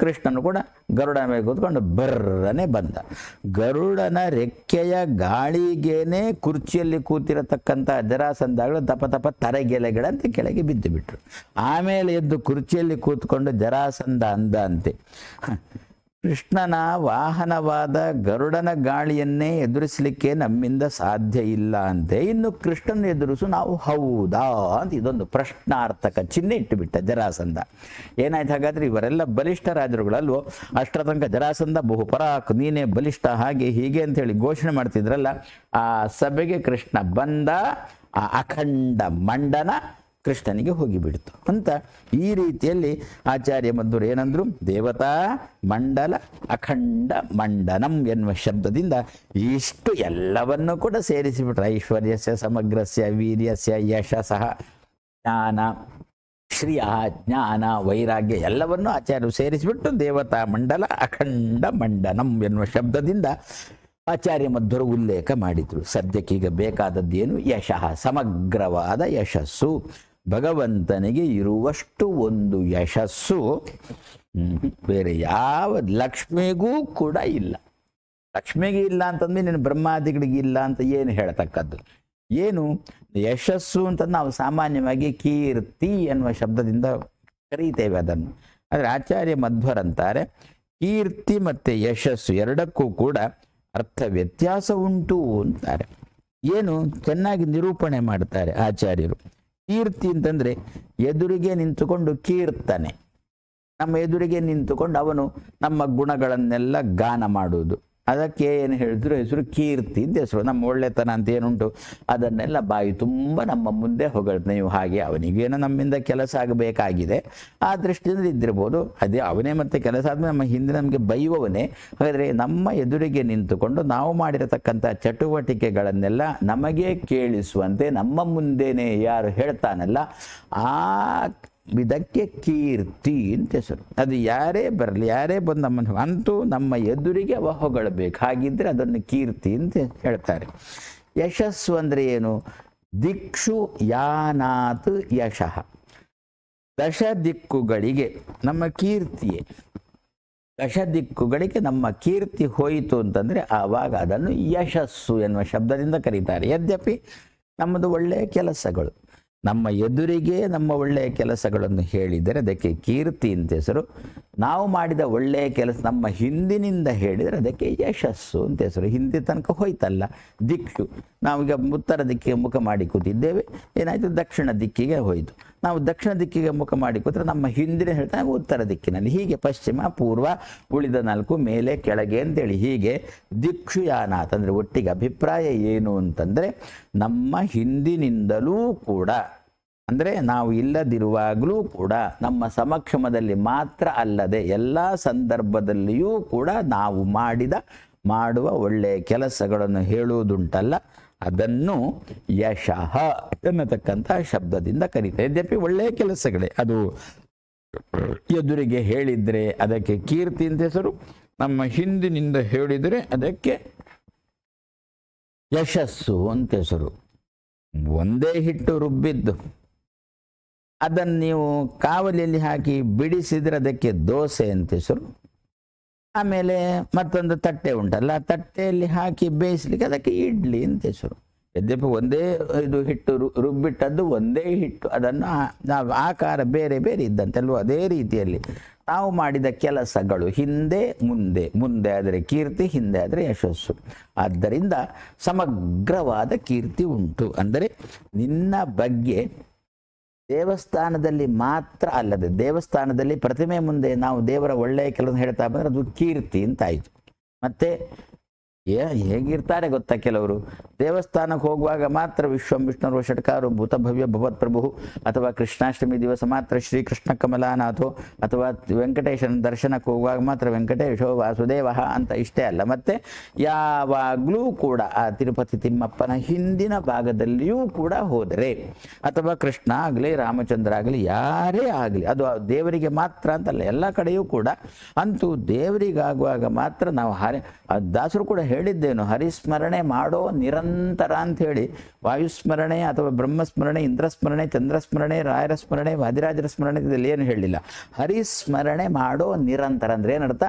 ಕೃಷ್ಣನು ಕೂಡ ಗರುಡ ಮೇಲೆ ಕೂತ್ಕೊಂಡು ಬರ್ರನೆ ಬಂದ ಗರುಡನ ರೆಕ್ಕೆಯ ಗಾಳಿಗೇನೆ ಕುರ್ಚಿಯಲ್ಲಿ ಕೂತಿರತಕ್ಕಂಥ ಜರಾಸಂಧಗಳು ತಪ ತಪ ತರೆಗೆಲೆಗಳಂತೆ ಕೆಳಗೆ ಬಿದ್ದು ಬಿಟ್ಟರು ಆಮೇಲೆ ಎದ್ದು ಕುರ್ಚಿಯಲ್ಲಿ ಕೂತ್ಕೊಂಡು ಜರಾಸಂಧ ಅಂದ ಅಂತೆ ಕೃಷ್ಣನ ವಾಹನವಾದ ಗರುಡನ ಗಾಳಿಯನ್ನೇ ಎದುರಿಸಲಿಕ್ಕೆ ನಮ್ಮಿಂದ ಸಾಧ್ಯ ಇಲ್ಲ ಅಂತೆ ಇನ್ನು ಕೃಷ್ಣನ ಎದುರಿಸು ನಾವು ಹೌದಾ ಅಂತ ಇದೊಂದು ಪ್ರಶ್ನಾರ್ಥಕ ಚಿಹ್ನೆ ಇಟ್ಟುಬಿಟ್ಟ ಜರಾಸಂಧ ಏನಾಯ್ತು ಹಾಗಾದ್ರೆ ಇವರೆಲ್ಲ ರಾಜರುಗಳಲ್ಲೂ ಅಷ್ಟರ ತನಕ ಜರಾಸಂಧ ಬಹು ಪರಾಕ್ ನೀನೇ ಬಲಿಷ್ಠ ಹಾಗೆ ಹೀಗೆ ಅಂತ ಹೇಳಿ ಘೋಷಣೆ ಮಾಡ್ತಿದ್ರಲ್ಲ ಆ ಸಭೆಗೆ ಕೃಷ್ಣ ಬಂದ ಆ ಅಖಂಡ ಮಂಡನ ಕೃಷ್ಣನಿಗೆ ಹೋಗಿಬಿಡ್ತು ಅಂತ ಈ ರೀತಿಯಲ್ಲಿ ಆಚಾರ್ಯ ಮಧ್ವರು ಏನಂದ್ರು ದೇವತಾ ಮಂಡಲ ಅಖಂಡ ಮಂಡನಂ ಎನ್ನುವ ಶಬ್ದದಿಂದ ಇಷ್ಟು ಎಲ್ಲವನ್ನು ಕೂಡ ಐಶ್ವರ್ಯ ಐಶ್ವರ್ಯಸ್ಯ ಸಮಗ್ರಸ್ಯ ವೀರ್ಯಸ್ಯ ಸಹ ಜ್ಞಾನ ಶ್ರೀಯ ಜ್ಞಾನ ವೈರಾಗ್ಯ ಎಲ್ಲವನ್ನು ಆಚಾರ್ಯರು ಸೇರಿಸಿಬಿಟ್ಟು ದೇವತಾ ಮಂಡಲ ಅಖಂಡ ಮಂಡನಂ ಎನ್ನುವ ಶಬ್ದದಿಂದ ಆಚಾರ್ಯ ಮಧ್ವರು ಉಲ್ಲೇಖ ಮಾಡಿದರು ಸದ್ಯಕ್ಕೀಗ ಬೇಕಾದದ್ದೇನು ಯಶಃ ಸಮಗ್ರವಾದ ಯಶಸ್ಸು ಭಗವಂತನಿಗೆ ಇರುವಷ್ಟು ಒಂದು ಯಶಸ್ಸು ಬೇರೆ ಯಾವ ಲಕ್ಷ್ಮಿಗೂ ಕೂಡ ಇಲ್ಲ ಲಕ್ಷ್ಮಿಗೆ ಇಲ್ಲ ಅಂತಂದ್ರೆ ನೀನು ಬ್ರಹ್ಮಾದಿಗಳಿಗೆ ಇಲ್ಲ ಅಂತ ಏನು ಹೇಳ್ತಕ್ಕದ್ದು ಏನು ಯಶಸ್ಸು ಅಂತ ನಾವು ಸಾಮಾನ್ಯವಾಗಿ ಕೀರ್ತಿ ಎನ್ನುವ ಶಬ್ದದಿಂದ ಕರೀತೇವೆ ಅದನ್ನು ಆದರೆ ಆಚಾರ್ಯ ಮಧ್ವರ್ ಅಂತಾರೆ ಕೀರ್ತಿ ಮತ್ತು ಯಶಸ್ಸು ಎರಡಕ್ಕೂ ಕೂಡ ಅರ್ಥ ವ್ಯತ್ಯಾಸ ಉಂಟು ಅಂತಾರೆ ಏನು ಚೆನ್ನಾಗಿ ನಿರೂಪಣೆ ಮಾಡ್ತಾರೆ ಆಚಾರ್ಯರು ಕೀರ್ತಿ ಅಂತಂದರೆ ಎದುರಿಗೆ ನಿಂತುಕೊಂಡು ಕೀರ್ತನೆ ನಮ್ಮ ಎದುರಿಗೆ ನಿಂತುಕೊಂಡು ಅವನು ನಮ್ಮ ಗುಣಗಳನ್ನೆಲ್ಲ ಗಾನ ಮಾಡುವುದು ಅದಕ್ಕೆ ಏನು ಹೇಳಿದ್ರು ಹೆಸರು ಕೀರ್ತಿ ಅಂತ ಹೆಸರು ನಮ್ಮ ಒಳ್ಳೆತನ ಅಂತ ಏನುಂಟು ಅದನ್ನೆಲ್ಲ ಬಾಯಿ ತುಂಬ ನಮ್ಮ ಮುಂದೆ ಹೊಗಳ್ತು ನೀವು ಹಾಗೆ ಅವನಿಗೇನೋ ನಮ್ಮಿಂದ ಕೆಲಸ ಆಗಬೇಕಾಗಿದೆ ಆ ದೃಷ್ಟಿಯಿಂದ ಇದ್ದಿರ್ಬೋದು ಅದೇ ಅವನೇ ಮತ್ತೆ ಕೆಲಸ ಆದಮೇಲೆ ನಮ್ಮ ಹಿಂದೆ ನಮಗೆ ಬೈಯುವವನೇ ಹಾಗಾದರೆ ನಮ್ಮ ಎದುರಿಗೆ ನಿಂತುಕೊಂಡು ನಾವು ಮಾಡಿರತಕ್ಕಂಥ ಚಟುವಟಿಕೆಗಳನ್ನೆಲ್ಲ ನಮಗೆ ಕೇಳಿಸುವಂತೆ ನಮ್ಮ ಮುಂದೆನೇ ಯಾರು ಹೇಳ್ತಾನಲ್ಲ ಆ ಇದಕ್ಕೆ ಕೀರ್ತಿ ಅಂತ ಹೆಸರು ಅದು ಯಾರೇ ಬರಲಿ ಯಾರೇ ಬಂದು ನಮ್ಮನ್ನು ಅಂತೂ ನಮ್ಮ ಎದುರಿಗೆ ಅವ ಹೊಗಳಬೇಕು ಹಾಗಿದ್ದರೆ ಅದನ್ನು ಕೀರ್ತಿ ಅಂತ ಹೇಳ್ತಾರೆ ಯಶಸ್ಸು ಅಂದರೆ ಏನು ದಿಕ್ಷು ಯಾನಾತ್ ಯಶಃ ದಶ ದಿಕ್ಕುಗಳಿಗೆ ನಮ್ಮ ಕೀರ್ತಿಯೇ ದಶ ದಿಕ್ಕುಗಳಿಗೆ ನಮ್ಮ ಕೀರ್ತಿ ಹೋಯಿತು ಅಂತಂದರೆ ಆವಾಗ ಅದನ್ನು ಯಶಸ್ಸು ಎನ್ನುವ ಶಬ್ದದಿಂದ ಕರೀತಾರೆ ಯದ್ಯಪಿ ನಮ್ಮದು ಒಳ್ಳೆಯ ಕೆಲಸಗಳು ನಮ್ಮ ಎದುರಿಗೆ ನಮ್ಮ ಒಳ್ಳೆಯ ಕೆಲಸಗಳನ್ನು ಹೇಳಿದರೆ ಅದಕ್ಕೆ ಕೀರ್ತಿ ಅಂತ ಹೆಸರು ನಾವು ಮಾಡಿದ ಒಳ್ಳೆಯ ಕೆಲಸ ನಮ್ಮ ಹಿಂದಿನಿಂದ ಹೇಳಿದರೆ ಅದಕ್ಕೆ ಯಶಸ್ಸು ಅಂತ ಹೆಸರು ಹಿಂದಿ ತನಕ ಹೋಯ್ತಲ್ಲ ದಿಕ್ಕು ನಾವೀಗ ಉತ್ತರ ದಿಕ್ಕಿಗೆ ಮುಖ ಮಾಡಿ ಕೂತಿದ್ದೇವೆ ಏನಾಯಿತು ದಕ್ಷಿಣ ದಿಕ್ಕಿಗೆ ಹೋಯಿತು ನಾವು ದಕ್ಷಿಣ ದಿಕ್ಕಿಗೆ ಮುಖ ಮಾಡಿ ಕೂತ್ರೆ ನಮ್ಮ ಹಿಂದಿನ ಹೇಳ್ತಾ ಉತ್ತರ ದಿಕ್ಕಿನಲ್ಲಿ ಹೀಗೆ ಪಶ್ಚಿಮ ಪೂರ್ವ ಉಳಿದ ನಾಲ್ಕು ಮೇಲೆ ಕೆಳಗೆ ಅಂತೇಳಿ ಹೀಗೆ ದಿಕ್ಷುಯಾನಾಥ್ ಅಂದರೆ ಒಟ್ಟಿಗೆ ಅಭಿಪ್ರಾಯ ಏನು ಅಂತಂದರೆ ನಮ್ಮ ಹಿಂದಿನಿಂದಲೂ ಕೂಡ ಅಂದರೆ ನಾವು ಇಲ್ಲದಿರುವಾಗಲೂ ಕೂಡ ನಮ್ಮ ಸಮಕ್ಷಮದಲ್ಲಿ ಮಾತ್ರ ಅಲ್ಲದೆ ಎಲ್ಲ ಸಂದರ್ಭದಲ್ಲಿಯೂ ಕೂಡ ನಾವು ಮಾಡಿದ ಮಾಡುವ ಒಳ್ಳೆಯ ಕೆಲಸಗಳನ್ನು ಹೇಳುವುದುಂಟಲ್ಲ ಅದನ್ನು ಯಶಃ ಎನ್ನತಕ್ಕಂತಹ ಶಬ್ದದಿಂದ ಕರೀತಾ ಯದ್ಯಪಿ ಒಳ್ಳೆಯ ಕೆಲಸಗಳೇ ಅದು ಎದುರಿಗೆ ಹೇಳಿದರೆ ಅದಕ್ಕೆ ಕೀರ್ತಿ ಅಂತ ಹೆಸರು ನಮ್ಮ ಹಿಂದಿನಿಂದ ಹೇಳಿದರೆ ಅದಕ್ಕೆ ಯಶಸ್ಸು ಅಂತ ಹೆಸರು ಒಂದೇ ಹಿಟ್ಟು ರುಬ್ಬಿದ್ದು ಅದನ್ನು ನೀವು ಕಾವಲಿಯಲ್ಲಿ ಹಾಕಿ ಬಿಡಿಸಿದರೆ ಅದಕ್ಕೆ ದೋಸೆ ಅಂತ ಹೆಸರು ಆಮೇಲೆ ಮತ್ತೊಂದು ತಟ್ಟೆ ಉಂಟಲ್ಲ ತಟ್ಟೆಯಲ್ಲಿ ಹಾಕಿ ಬೇಯಿಸ್ಲಿಕ್ಕೆ ಅದಕ್ಕೆ ಇಡ್ಲಿ ಅಂತ ಹೆಸರು ಯದ್ಯಪ್ಪ ಒಂದೇ ಇದು ಹಿಟ್ಟು ರುಬ್ಬಿಟ್ಟದ್ದು ಒಂದೇ ಹಿಟ್ಟು ಅದನ್ನು ನಾವು ಆಕಾರ ಬೇರೆ ಬೇರೆ ಇದ್ದಂತೆಲ್ಲವೂ ಅದೇ ರೀತಿಯಲ್ಲಿ ನಾವು ಮಾಡಿದ ಕೆಲಸಗಳು ಹಿಂದೆ ಮುಂದೆ ಮುಂದೆ ಆದರೆ ಕೀರ್ತಿ ಹಿಂದೆ ಆದರೆ ಯಶಸ್ಸು ಆದ್ದರಿಂದ ಸಮಗ್ರವಾದ ಕೀರ್ತಿ ಉಂಟು ಅಂದರೆ ನಿನ್ನ ಬಗ್ಗೆ ದೇವಸ್ಥಾನದಲ್ಲಿ ಮಾತ್ರ ಅಲ್ಲದೆ ದೇವಸ್ಥಾನದಲ್ಲಿ ಪ್ರತಿಮೆ ಮುಂದೆ ನಾವು ದೇವರ ಒಳ್ಳೆಯ ಕೆಲಸ ಹೇಳ್ತಾ ಬಂದರೆ ಅದು ಕೀರ್ತಿ ಅಂತ ಆಯಿತು ಮತ್ತು ಏ ಹೇಗಿರ್ತಾರೆ ಗೊತ್ತಾ ಕೆಲವರು ದೇವಸ್ಥಾನಕ್ಕೆ ಹೋಗುವಾಗ ಮಾತ್ರ ವಿಶ್ವಂಭಿಷ್ಣರು ವಿಷ್ಣುರು ಷಟ್ಕಾರು ಭೂತಭವ್ಯ ಭವತ್ ಪ್ರಭು ಅಥವಾ ಕೃಷ್ಣಾಷ್ಟಮಿ ದಿವಸ ಮಾತ್ರ ಶ್ರೀಕೃಷ್ಣ ಕಮಲಾನಾಥೋ ಅಥವಾ ವೆಂಕಟೇಶನ ದರ್ಶನಕ್ಕೆ ಹೋಗುವಾಗ ಮಾತ್ರ ವೆಂಕಟೇಶೋ ವಾಸುದೇವ ಅಂತ ಇಷ್ಟೇ ಅಲ್ಲ ಮತ್ತೆ ಯಾವಾಗಲೂ ಕೂಡ ಆ ತಿರುಪತಿ ತಿಮ್ಮಪ್ಪನ ಹಿಂದಿನ ಭಾಗದಲ್ಲಿಯೂ ಕೂಡ ಹೋದರೆ ಅಥವಾ ಕೃಷ್ಣ ಆಗಲಿ ರಾಮಚಂದ್ರ ಆಗಲಿ ಯಾರೇ ಆಗಲಿ ಅದು ದೇವರಿಗೆ ಮಾತ್ರ ಅಂತಲ್ಲ ಎಲ್ಲ ಕಡೆಯೂ ಕೂಡ ಅಂತೂ ದೇವರಿಗಾಗುವಾಗ ಮಾತ್ರ ನಾವು ಹಾರೆ ದಾಸರು ಕೂಡ ಹೇಳಿ ಹೇಳಿದ್ದೇನು ಹರಿಸ್ಮರಣೆ ಮಾಡೋ ನಿರಂತರ ಅಂಥೇಳಿ ವಾಯುಸ್ಮರಣೆ ಅಥವಾ ಬ್ರಹ್ಮಸ್ಮರಣೆ ಇಂದ್ರಸ್ಮರಣೆ ಚಂದ್ರಸ್ಮರಣೆ ರಾಯರ ಸ್ಮರಣೆ ವಾದಿರಾಜರ ಸ್ಮರಣೆ ಇದರಲ್ಲಿ ಏನು ಹೇಳಲಿಲ್ಲ ಹರಿಸ್ಮರಣೆ ಮಾಡೋ ನಿರಂತರ ಅಂದರೆ ಏನರ್ಥ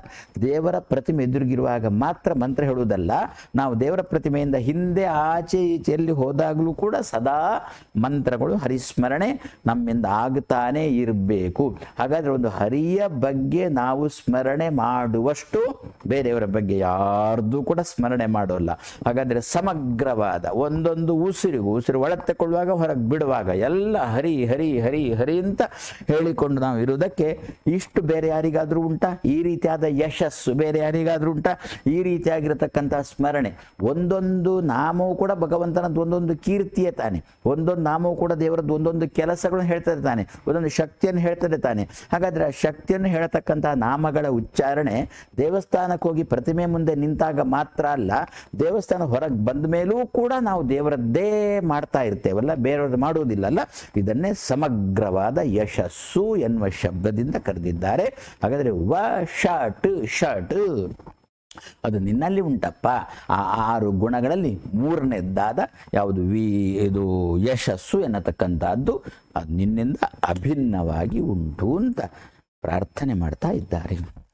ದೇವರ ಪ್ರತಿಮೆ ಎದುರಿಗಿರುವಾಗ ಮಾತ್ರ ಮಂತ್ರ ಹೇಳುವುದಲ್ಲ ನಾವು ದೇವರ ಪ್ರತಿಮೆಯಿಂದ ಹಿಂದೆ ಆಚೆ ಈಚೆಯಲ್ಲಿ ಹೋದಾಗಲೂ ಕೂಡ ಸದಾ ಮಂತ್ರಗಳು ಹರಿಸ್ಮರಣೆ ನಮ್ಮಿಂದ ಆಗ್ತಾನೇ ಇರಬೇಕು ಹಾಗಾದರೆ ಒಂದು ಹರಿಯ ಬಗ್ಗೆ ನಾವು ಸ್ಮರಣೆ ಮಾಡುವಷ್ಟು ಬೇರೆಯವರ ಬಗ್ಗೆ ಯಾರ್ದು ಕೂಡ ಸ್ಮರಣೆ ಮಾಡೋಲ್ಲ ಹಾಗಾದರೆ ಸಮಗ್ರವಾದ ಒಂದೊಂದು ಉಸಿರಿಗೂ ಉಸಿರು ಒಳ ಹೊರಗೆ ಬಿಡುವಾಗ ಎಲ್ಲ ಹರಿ ಹರಿ ಹರಿ ಹರಿ ಅಂತ ಹೇಳಿಕೊಂಡು ನಾವು ಇರುವುದಕ್ಕೆ ಇಷ್ಟು ಬೇರೆ ಯಾರಿಗಾದರೂ ಉಂಟಾ ಈ ರೀತಿಯಾದ ಯಶಸ್ಸು ಬೇರೆ ಯಾರಿಗಾದರೂ ಉಂಟಾ ಈ ರೀತಿಯಾಗಿರತಕ್ಕಂಥ ಸ್ಮರಣೆ ಒಂದೊಂದು ನಾಮವು ಕೂಡ ಭಗವಂತನದ್ದು ಒಂದೊಂದು ಕೀರ್ತಿಯೇ ತಾನೆ ಒಂದೊಂದು ನಾಮವು ಕೂಡ ದೇವರದ್ದು ಒಂದೊಂದು ಕೆಲಸಗಳನ್ನು ಹೇಳ್ತಾರೆ ತಾನೆ ಒಂದೊಂದು ಶಕ್ತಿಯನ್ನು ಹೇಳ್ತಾರೆ ತಾನೆ ಹಾಗಾದರೆ ಆ ಶಕ್ತಿಯನ್ನು ಹೇಳತಕ್ಕಂಥ ನಾಮಗಳ ಉಚ್ಚಾರಣೆ ದೇವಸ್ಥಾನಕ್ಕೆ ಹೋಗಿ ಪ್ರತಿಮೆ ಮುಂದೆ ನಿಂತಾಗ ಮಾತ್ರ ಅಲ್ಲ ದೇವಸ್ಥಾನ ಹೊರಗೆ ಬಂದ ಮೇಲೂ ಕೂಡ ನಾವು ದೇವರದ್ದೇ ಮಾಡ್ತಾ ಇರ್ತೇವಲ್ಲ ಬೇರೆಯವ್ರದ್ದು ಅಲ್ಲ ಇದನ್ನೇ ಸಮಗ್ರವಾದ ಯಶಸ್ಸು ಎನ್ನುವ ಶಬ್ದದಿಂದ ಕರೆದಿದ್ದಾರೆ ಹಾಗಾದರೆ ವ ಶರ್ಟ್ ಶಟ್ ಅದು ನಿನ್ನಲ್ಲಿ ಉಂಟಪ್ಪ ಆ ಆರು ಗುಣಗಳಲ್ಲಿ ಮೂರನೇದ್ದಾದ ಯಾವುದು ವಿ ಇದು ಯಶಸ್ಸು ಎನ್ನತಕ್ಕಂಥದ್ದು ಅದು ನಿನ್ನಿಂದ ಅಭಿನ್ನವಾಗಿ ಉಂಟು ಅಂತ ಪ್ರಾರ್ಥನೆ ಮಾಡ್ತಾ ಇದ್ದಾರೆ